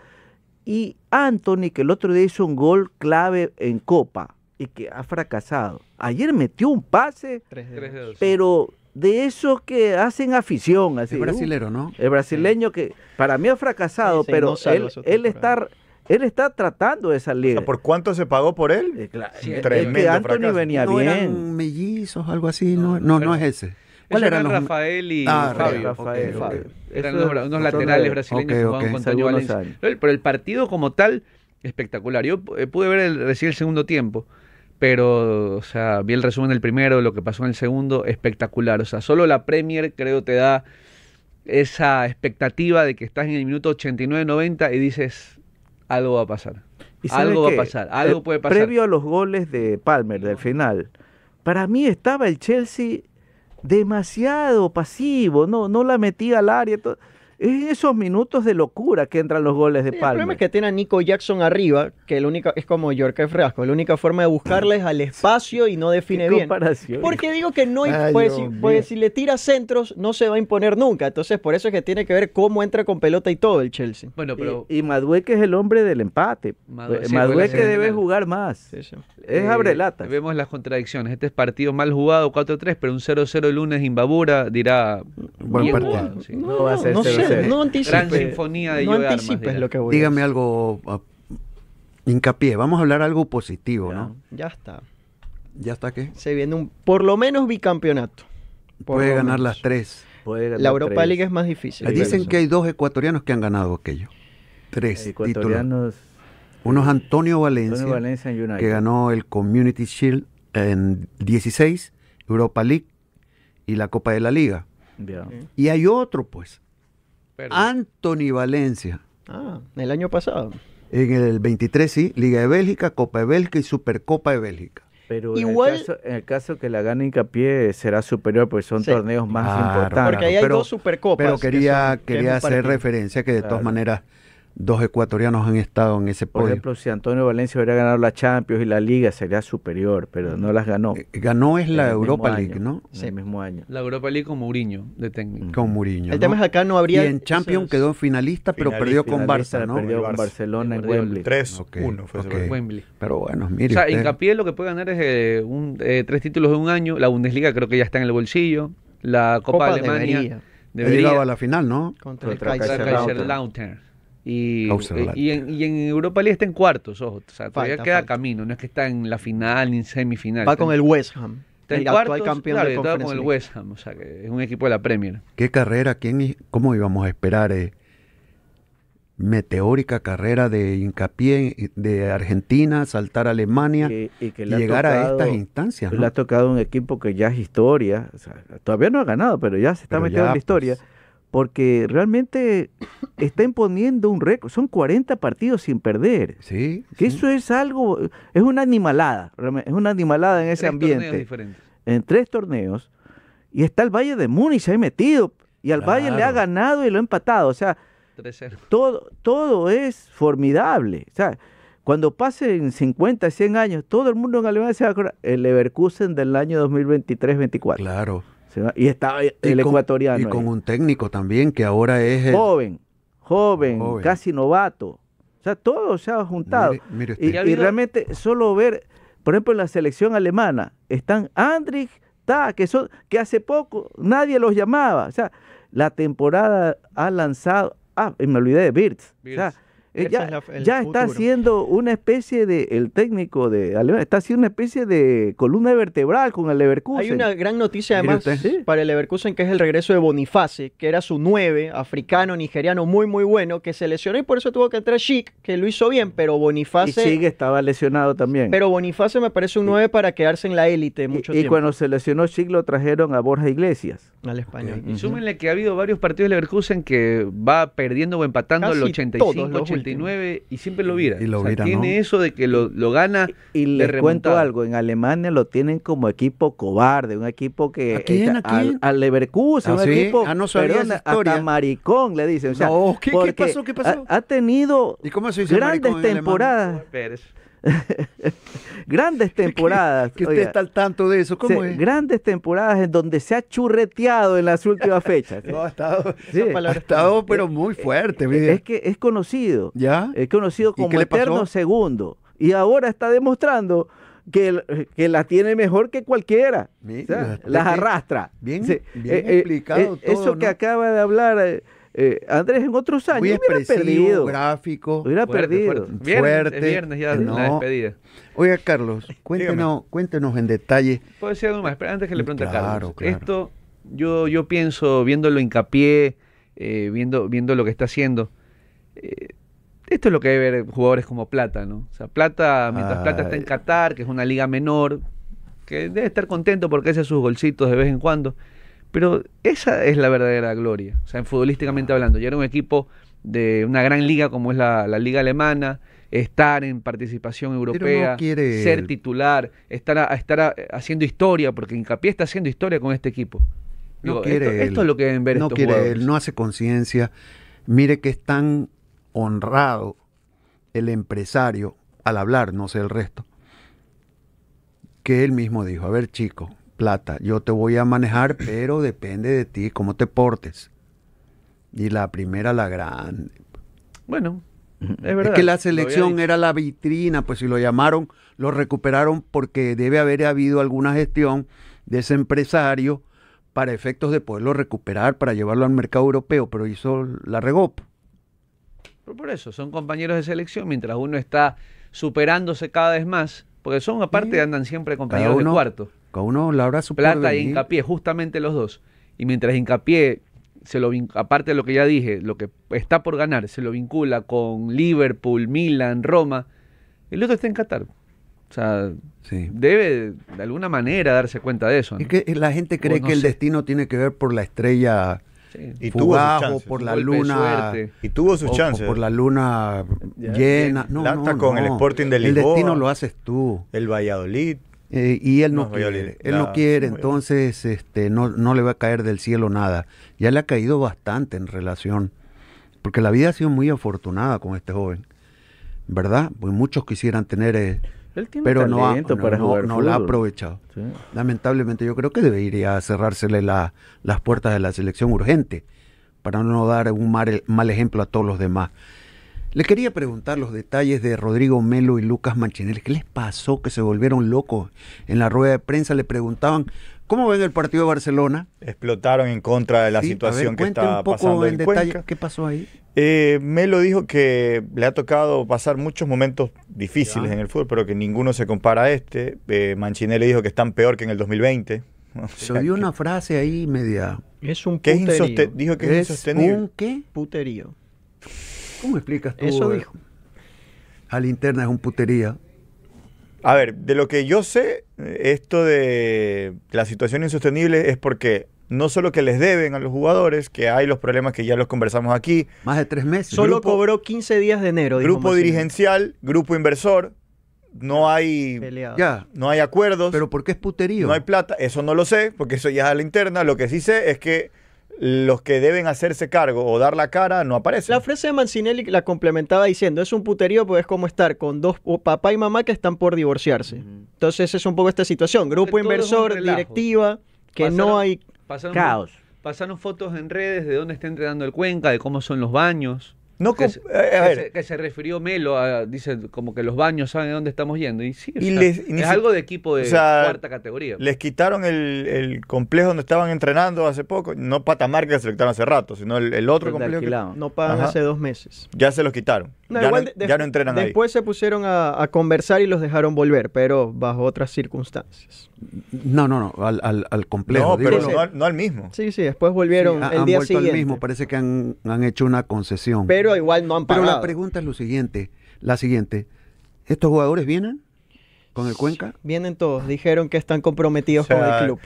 Y Anthony, que el otro día hizo un gol clave en Copa, que ha fracasado. Ayer metió un pase, pero de esos que hacen afición. el uh, brasileño, ¿no? El brasileño que para mí ha fracasado, pero él, él está él está tratando de salir. ¿Por cuánto se pagó por él? Eh, claro. sí, Tremendo venía ¿No Eran mellizos, algo así. No, no, es ese. ¿Cuál eran, los... Rafael y ah, Fabio? Eran unos, laterales brasileños que jugaban con Pero el partido como tal, espectacular. Yo eh, pude ver el, recién el segundo tiempo pero, o sea, vi el resumen del primero, lo que pasó en el segundo, espectacular. O sea, solo la Premier creo te da esa expectativa de que estás en el minuto 89-90 y dices, algo va a pasar. algo va a pasar, algo eh, puede pasar. Previo a los goles de Palmer del final, para mí estaba el Chelsea demasiado pasivo, no, no la metía al área. Todo es esos minutos de locura que entran los goles de sí, El problema es que tiene a Nico Jackson arriba, que el único, es como York. Frasco, la única forma de buscarle es al espacio y no define bien. Porque digo que no, pues, pues si, le tira centros no se va a imponer nunca, entonces por eso es que tiene que ver cómo entra con pelota y todo el Chelsea. Bueno, pero... Y, Madueque es el hombre del empate. Madueque, eh, debe jugar más. Es eh, abre lata. vemos las contradicciones. Este es partido mal jugado, 4-3, pero un 0-0 el lunes Imbabura dirá... Buen partido. No, va a ser no anticipes. No lo que voy Dígame a algo, ah, hincapié. Vamos a hablar algo positivo, ya, ¿no? Ya está. ¿Ya está qué? Se viene un, por lo menos, bicampeonato. Puede ganar las tres. la Europa League es más difícil. Dicen que hay dos ecuatorianos que han ganado aquello. Tres títulos. Unos Antonio Valencia, Antonio Valencia que ganó el Community Shield en 16, Europa League y la Copa de la Liga. Y hay otro, pues, Anthony Valencia. Ah, el año pasado. En el 23, sí, Liga de Bélgica, Copa de Bélgica y Supercopa de Bélgica. Pero Igual, en, el caso, que la gane hincapié será superior porque son torneos más importantes. Porque hay pero, dos supercopas. Pero quería, quería hacer referencia que de todas maneras dos ecuatorianos han estado en ese podio. Por ejemplo, si Antonio Valencia hubiera ganado la Champions y la Liga sería superior, pero mm. no las ganó. Eh, ganó es la Europa League, ¿no? Sí, mismo año. La Europa League con Mourinho de Con Mourinho. El tema es acá no habría. Y en Champions quedó finalista, pero perdió con Barça, ¿no? con Barcelona en Wembley. 3-1 Pero bueno, mire. O sea, lo que puede ganar es eh, un, eh, tres títulos de un año. La Bundesliga creo que ya está en el bolsillo. La Copa, de Alemania. Debería. Llegaba a la final, ¿no? Contra, Contra el eh, y, en, Europa League está en cuartos, ojo. todavía queda camino, no es que está en la final ni en semifinal. Va con el West Ham. en campeón de con el West Ham, o sea, que es un equipo de la Premier. ¿Qué carrera? Quién, ¿Cómo íbamos a esperar? Eh? meteórica carrera de hincapié de Argentina, saltar a Alemania y, llegar a estas instancias. Le ha tocado un equipo que ya es historia, todavía no ha ganado, pero ya se está metiendo en la historia. Pues, porque realmente está imponiendo un récord. Son 40 partidos sin perder. Sí. Que eso es algo, es una animalada, es una animalada en ese tres ambiente. Diferentes. En tres torneos. Y está el Valle de Múnich ha metido. Y al Valle le ha ganado y lo ha empatado. O sea, todo, todo es formidable. O sea, cuando pasen 50, 100 años, todo el mundo en Alemania se va a acordar. El Leverkusen del año 2023-24. Claro y estaba eh, el ecuatoriano. Y con un técnico también que ahora es. Joven, joven, casi novato. O sea, todo se ha juntado. y, realmente solo ver, por ejemplo, en la selección alemana, están Andrich, Ta, que, son, que hace poco nadie los llamaba. O sea, la temporada ha lanzado. Ah, me olvidé de Birz eh, ya, está haciendo una especie de, el técnico de Alemania, está haciendo una especie de columna vertebral con el Leverkusen. Hay una gran noticia además para el Leverkusen que es el regreso de Boniface, que era su 9, africano, nigeriano, muy muy bueno, que se lesionó y por eso tuvo que entrar Chic, que lo hizo bien, pero Boniface... Y estaba lesionado también. Pero Boniface me parece un 9 para quedarse en la élite mucho y, cuando se lesionó Chic lo trajeron a Borja Iglesias. Al español. insúmenle Y súmenle que ha habido varios partidos de Leverkusen que va perdiendo o empatando Casi el 85, y siempre lo vira. Y tiene eso de que lo, lo gana. Y, le cuento algo, en Alemania lo tienen como equipo cobarde, un equipo que... ¿A quién? ¿A Al, Leverkusen, ah, un equipo... Ah, no hasta maricón le dicen. O sea, ¿qué, pasó? ¿Qué pasó? Ha, tenido ¿Y cómo se dice grandes temporadas. [LAUGHS] grandes temporadas. Que, usted está al tanto de eso, ¿cómo es? Grandes temporadas en donde se ha churreteado en las últimas [LAUGHS] fechas. ha estado, [LAUGHS] pero eh, muy eh, fuerte. Eh, es que es conocido. ¿Ya? Es conocido como eterno segundo. Y ahora está demostrando que, la tiene mejor que cualquiera. las arrastra. Bien, explicado todo, Eso que acaba de hablar eh, Andrés, en otros años hubiera perdido. gráfico. Hubiera perdido. Fuerte. Viernes, ya eh, no. la despedida. Oiga, Carlos, cuéntenos, cuéntenos en detalle. Puedo decir algo más, pero antes que le pregunte a Carlos. Esto, yo, yo pienso, viéndolo hincapié, eh, viendo, viendo lo que está haciendo, esto es lo que debe ver jugadores como Plata, ¿no? O sea, Plata, mientras Plata está en Qatar, que es una liga menor, que debe estar contento porque hace sus golcitos de vez en cuando. Pero esa es la verdadera gloria, o sea, en futbolísticamente ah. hablando. ya era un equipo de una gran liga como es la, liga alemana, estar en participación europea, ser titular, estar, a, haciendo historia, porque Hincapié está haciendo historia con este equipo. no quiere esto, es lo que deben ver no quiere Él, no hace conciencia. Mire que es tan honrado el empresario al hablar, no sé el resto, que él mismo dijo, a ver chico, plata. Yo te voy a manejar, pero depende de ti cómo te portes. Y la primera, la grande. Bueno, es verdad. que la selección era la vitrina, pues si lo llamaron, lo recuperaron porque debe haber habido alguna gestión de ese empresario para efectos de poderlo recuperar, para llevarlo al mercado europeo, pero hizo la regop. por eso, son compañeros de selección, mientras uno está superándose cada vez más, porque son aparte andan siempre compañeros de cuarto uno la habrá su Plata y hincapié, justamente los dos. Y mientras hincapié, se lo aparte de lo que ya dije, lo que está por ganar, se lo vincula con Liverpool, Milan, Roma. El otro está en Qatar. O sea, debe de alguna manera darse cuenta de eso. que la gente cree que el destino tiene que ver por la estrella y tuvo por la luna y tuvo sus chances por la luna llena. No, con el Sporting de El destino lo haces tú. El Valladolid. Eh, y él no, quiere, él no quiere, entonces este, no, no le va a caer del cielo nada. Ya le ha caído bastante en relación, porque la vida ha sido muy afortunada con este joven, ¿verdad? Pues muchos quisieran tener... Eh, él pero no, ha, para la ha aprovechado. Lamentablemente yo creo que debería cerrársele las puertas de la selección urgente para no dar un mal, mal ejemplo a todos los demás. Le quería preguntar los detalles de Rodrigo Melo y Lucas Manchinelli. ¿Qué les pasó que se volvieron locos? En la rueda de prensa le preguntaban, ¿cómo ven el partido de Barcelona? Explotaron en contra de la situación que está un poco en el detalle ¿Qué pasó ahí? Eh, Melo dijo que le ha tocado pasar muchos momentos difíciles en el fútbol, pero que ninguno se compara a este. Eh, Manchinelli dijo que están peor que en el 2020. se dio una frase ahí media. Es un puterío. dijo que es, es insostenible. ¿Un qué? Puterío. ¿Cómo explicas tú? Eso eh? dijo. A la interna es un putería. A ver, de lo que yo sé, esto de la situación insostenible es porque no solo que les deben a los jugadores, que hay los problemas que ya los conversamos aquí. Más de tres meses. Solo cobró 15 días de enero. Grupo dirigencial, grupo inversor, no hay, ya. no hay acuerdos. Pero ¿por qué es puterío? No hay plata, eso no lo sé, porque eso ya es a la interna. Lo que sí sé es que los que deben hacerse cargo o dar la cara no aparecen. La frase de Mancinelli la complementaba diciendo, es un puterío porque es como estar con dos papá y mamá que están por divorciarse. Entonces es un poco esta situación, grupo inversor, directiva, que no hay caos. Pasaron fotos en redes de dónde está entrenando el Cuenca, de cómo son los baños. Eh, que, se, refirió Melo a, dice, como que los baños saben de dónde estamos yendo. Y sí, es algo de equipo de cuarta categoría. Les quitaron el, complejo donde estaban entrenando hace poco, no Patamar que se lo quitaron hace rato, sino el, otro complejo. no pagan hace dos meses. Ya se los quitaron. ya, no, entrenan después ahí. Después se pusieron a, conversar y los dejaron volver, pero bajo otras circunstancias. No, no, no, al, complejo. No, pero no, al mismo. Sí, sí, después volvieron el han día Al mismo, parece que han, han hecho una concesión. Pero igual no han parado. Pero la pregunta es lo siguiente, la siguiente. ¿Estos jugadores vienen con el Cuenca? Vienen todos, dijeron que están comprometidos con el club.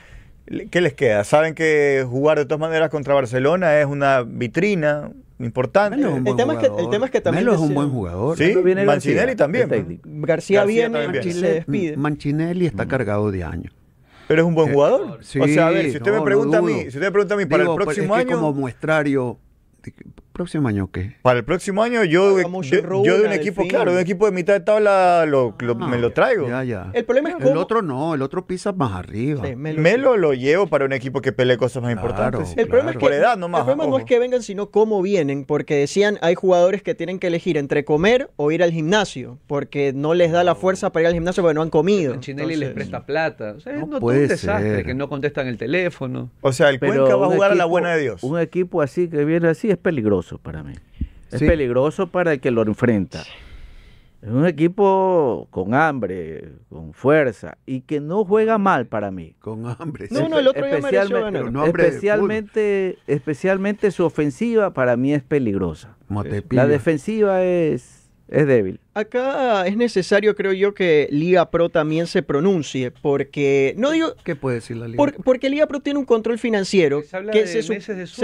¿Qué les queda? Saben que jugar de todas maneras contra Barcelona es una vitrina importante. el, tema es que, también... es un buen jugador. Sí, Mancinelli también. García, viene, también se despide. Mancinelli está mm. cargado de años. Pero es un buen eh, jugador. o sea, a ver, si usted me pregunta a mí, para el pues, próximo es año... como muestrario próximo año qué? Para el próximo año yo, de un equipo, claro, de un equipo de mitad de tabla ah, me lo traigo. El problema es El otro no, el otro pisa más arriba. me lo lo llevo para un equipo que pelee cosas más importantes. El problema no es que vengan, sino cómo vienen, porque decían hay jugadores que tienen que elegir entre comer o ir al gimnasio, porque no les da la fuerza para ir al gimnasio porque no han comido. En Chinelli les presta plata. O no, un desastre, que no contestan el teléfono. O sea, el Cuenca va a jugar a la buena de Dios. Un equipo así que viene así es peligroso para mí. Es peligroso para el que lo enfrenta. Es un equipo con hambre, con fuerza y que no juega mal para mí. Con hambre. No, no, el otro especialmente, especialmente su ofensiva para mí es peligrosa. La defensiva es, es débil acá es necesario, creo yo, que Liga Pro también se pronuncie, porque no digo. ¿Qué puede decir la Liga? porque Pro tiene un control financiero se que se,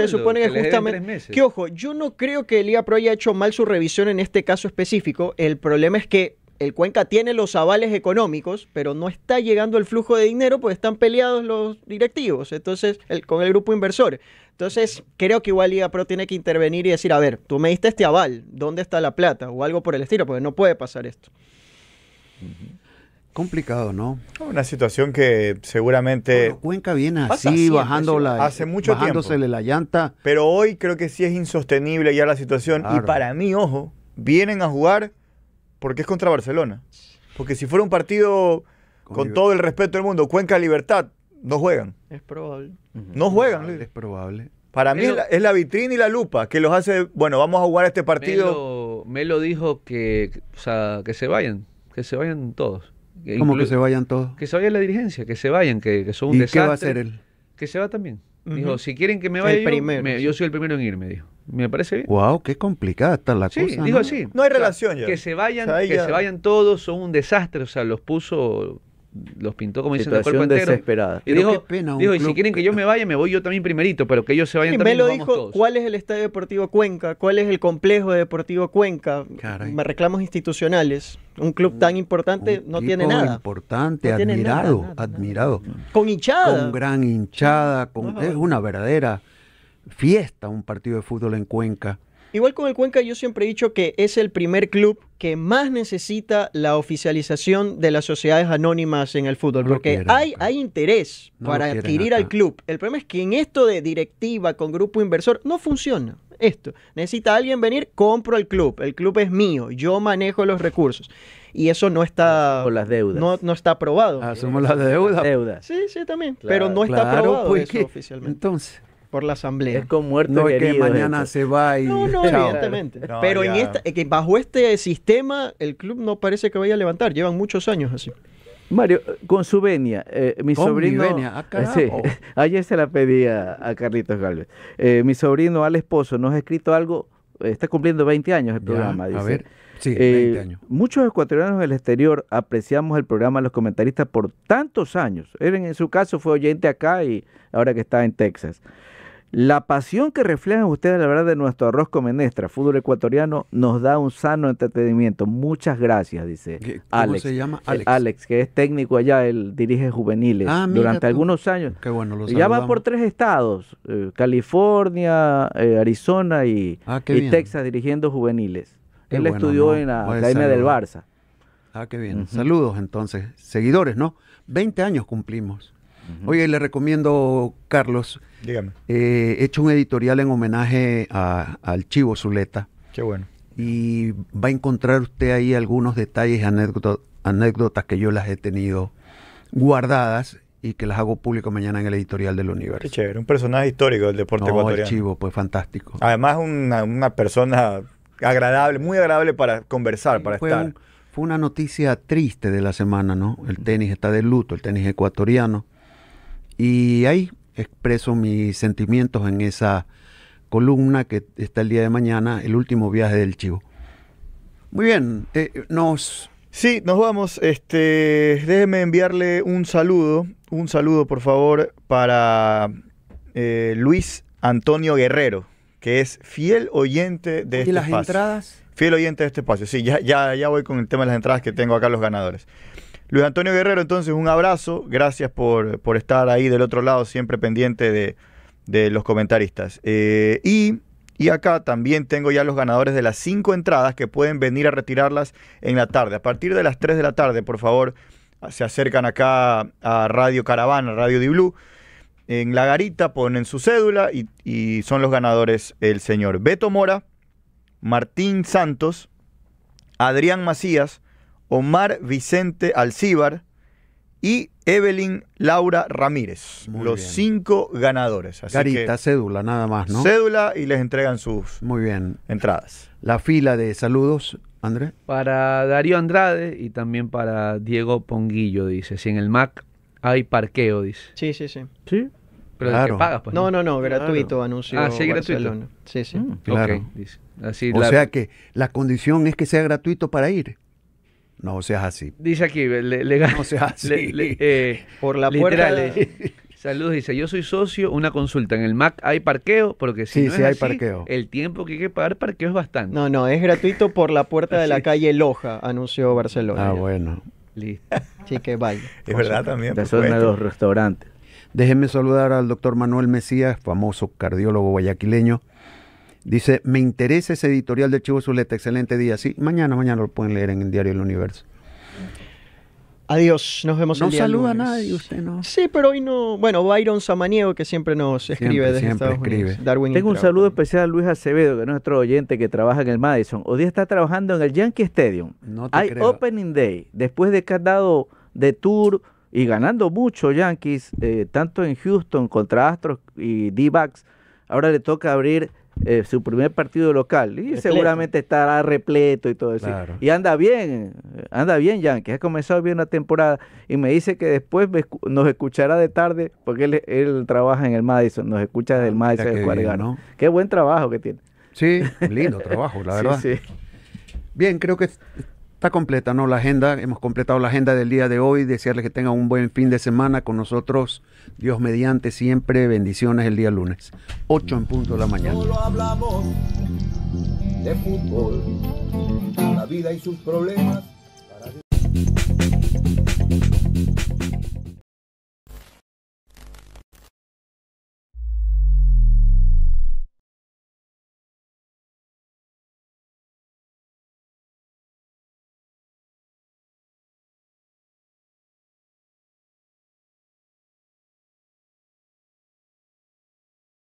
supone que, justamente. Que ojo, yo no creo que Liga Pro haya hecho mal su revisión en este caso específico. El problema es que el Cuenca tiene los avales económicos, pero no está llegando el flujo de dinero, pues están peleados los directivos, entonces el, con el grupo inversor. Entonces, creo que igual Liga Pro tiene que intervenir y decir, a ver, tú me diste este aval, ¿dónde está la plata? O algo por el estilo, porque no puede pasar esto. Complicado, ¿no? Una situación que seguramente... Cuenca viene así, bajando la, hace mucho bajándosele tiempo. la llanta. Pero hoy creo que sí es insostenible ya la situación. Y para mí, ojo, vienen a jugar porque es contra Barcelona. Porque si fuera un partido, con todo el respeto del mundo, Cuenca Libertad, no juegan. Es probable. No juegan. Es probable. Para mí es la, vitrina y la lupa que los hace, bueno, vamos a jugar este partido. Melo, dijo que, o sea, que se vayan, que se vayan todos. ¿Cómo que se vayan todos? Que se vaya la dirigencia, que se vayan, que, que son un ¿Y ¿Qué va a hacer él? Que se va también. Dijo, si quieren que me vaya, yo, yo soy el primero en irme, dijo. Me parece bien. Wow, qué complicada está la cosa. dijo así. No hay relación ya. Que se vayan, que se vayan todos, son un desastre. O sea, los puso los pintó como dicen de cuerpo desesperada. Y dijo, dijo y si quieren que yo me vaya, me voy yo también primerito, pero que ellos se vayan y también. dijo, ¿cuál es el Estadio Deportivo Cuenca? ¿Cuál es el complejo de Deportivo Cuenca? Caray. Reclamos institucionales. Un club tan importante no tiene nada. importante, admirado, admirado. Con hinchada. Con gran hinchada, con, es una verdadera fiesta un partido de fútbol en Cuenca. Igual con el Cuenca, yo siempre he dicho que es el primer club que más necesita la oficialización de las sociedades anónimas en el fútbol, porque hay, hay interés para adquirir al club. El problema es que en esto de directiva con grupo inversor no funciona esto. Necesita alguien venir, compro el club. El club es mío, yo manejo los recursos. Y eso no está. Con las deudas. No, no está aprobado. Asumo las deudas. deudas. Sí, sí, también. Pero no está aprobado pues oficialmente. Entonces por la asamblea. Es con muerto no es que mañana se va y No, evidentemente. Pero en esta, eh, bajo este sistema el club no parece que vaya a levantar, llevan muchos años así. Mario, con su venia, eh, mi sobrino. Ah, eh, [LAUGHS] ayer se la pedí a, Carlitos Galvez. mi sobrino al esposo nos ha escrito algo, está cumpliendo 20 años el programa. ver, Muchos ecuatorianos del exterior apreciamos el programa Los Comentaristas por tantos años. Él en su caso fue oyente acá y ahora que está en Texas. La pasión que reflejan ustedes la verdad de nuestro arroz menestra, fútbol ecuatoriano, nos da un sano entretenimiento. Muchas gracias, dice ¿Cómo se llama? Eh, Alex. Alex, que es técnico allá, él dirige juveniles ah, durante algunos años. Qué Ya va por tres estados, eh, California, eh, Arizona y, ah, Texas dirigiendo juveniles. él estudió en la Academia del Barça. Ah, qué bien. Saludos entonces, seguidores, ¿no? 20 años cumplimos. Oye, le recomiendo, Carlos, Dígame. Eh, he hecho un editorial en homenaje al Chivo Zuleta. Qué bueno. Y va a encontrar usted ahí algunos detalles, anécdotas, anécdotas que yo las he tenido guardadas y que las hago público mañana en el editorial del universo. Qué chévere, un personaje histórico del deporte no, ecuatoriano. El Chivo, pues fantástico. Además, una, persona agradable, muy agradable para conversar, para estar. fue una noticia triste de la semana, ¿no? El tenis está de luto, el tenis ecuatoriano. Y ahí expreso mis sentimientos en esa columna que está el día de mañana, el último viaje del chivo. Muy bien, eh, nos... Sí, nos vamos. Este, déjeme enviarle un saludo, un saludo por favor para eh, Luis Antonio Guerrero, que es fiel oyente de ¿Y este las entradas? Fiel oyente de este espacio, sí, ya, ya, ya voy con el tema de las entradas que tengo acá los ganadores. Luis Antonio Guerrero, entonces un abrazo, gracias por, por estar ahí del otro lado, siempre pendiente de, los comentaristas. Eh, y, acá también tengo ya los ganadores de las cinco entradas que pueden venir a retirarlas en la tarde. A partir de las 3 de la tarde, por favor, se acercan acá a Radio Caravana, Radio Diblu. En la garita ponen su cédula y, y son los ganadores el señor Beto Mora, Martín Santos, Adrián Macías, Omar Vicente Alcíbar y Evelyn Laura Ramírez. los cinco ganadores. Carita, cédula, nada más, ¿no? Cédula y les entregan sus Muy bien. entradas. La fila de saludos, Andrés. Para Darío Andrade y también para Diego Ponguillo, dice. Si en el Mac hay parqueo, dice. Sí, sí, sí. ¿Sí? Pero claro. pagas, pues, No, no, no, gratuito anuncio. Ah, sí, gratuito. Sí, sí. Mm, o sea que la condición es que sea gratuito para ir. No seas así. Dice aquí, le, No seas [LAUGHS] así. Eh, por la puerta. Eh. [LAUGHS] Saludos, dice, yo soy socio, una consulta. En el Mac hay parqueo, porque si sí, no sí es hay parqueo. el tiempo que hay que pagar parqueo es bastante. No, no, es gratuito por la puerta de la calle Loja, anunció Barcelona. Ah, bueno. Listo. [LAUGHS] Chique, vaya. Es verdad también. De zona de los restaurantes. Déjenme saludar al doctor Manuel Mesías, famoso cardiólogo guayaquileño, Dice, me interesa ese editorial de Chivo Zuleta, excelente día. Sí, mañana, mañana lo pueden leer en el diario El Universo. Adiós, nos vemos no el día saluda a nadie usted, ¿no? Sí, pero hoy no... Bueno, Byron Samaniego, que siempre nos escribe desde siempre Darwin Tengo un saludo especial a Luis Acevedo, que es nuestro oyente que trabaja en el Madison. Hoy día está trabajando en el Yankee Stadium. No Hay opening day. Después de que ha dado de tour y ganando mucho Yankees, eh, tanto en Houston contra Astros y D-Backs, ahora le toca abrir eh, su primer partido local y seguramente estará repleto y todo eso. Y anda bien, anda bien Yankee, ha comenzado bien una temporada y me dice que después nos escuchará de tarde porque él, trabaja en el Madison, nos escucha desde el ah, Madison del Cuargano. Qué buen trabajo que tiene. Sí, lindo trabajo, la [LAUGHS] verdad. Bien, creo que Está completa, ¿no? La agenda, hemos completado la agenda del día de hoy. Desearles que tengan un buen fin de semana con nosotros. Dios mediante siempre. Bendiciones el día lunes. 8 en punto de la mañana. hablamos la vida y sus problemas.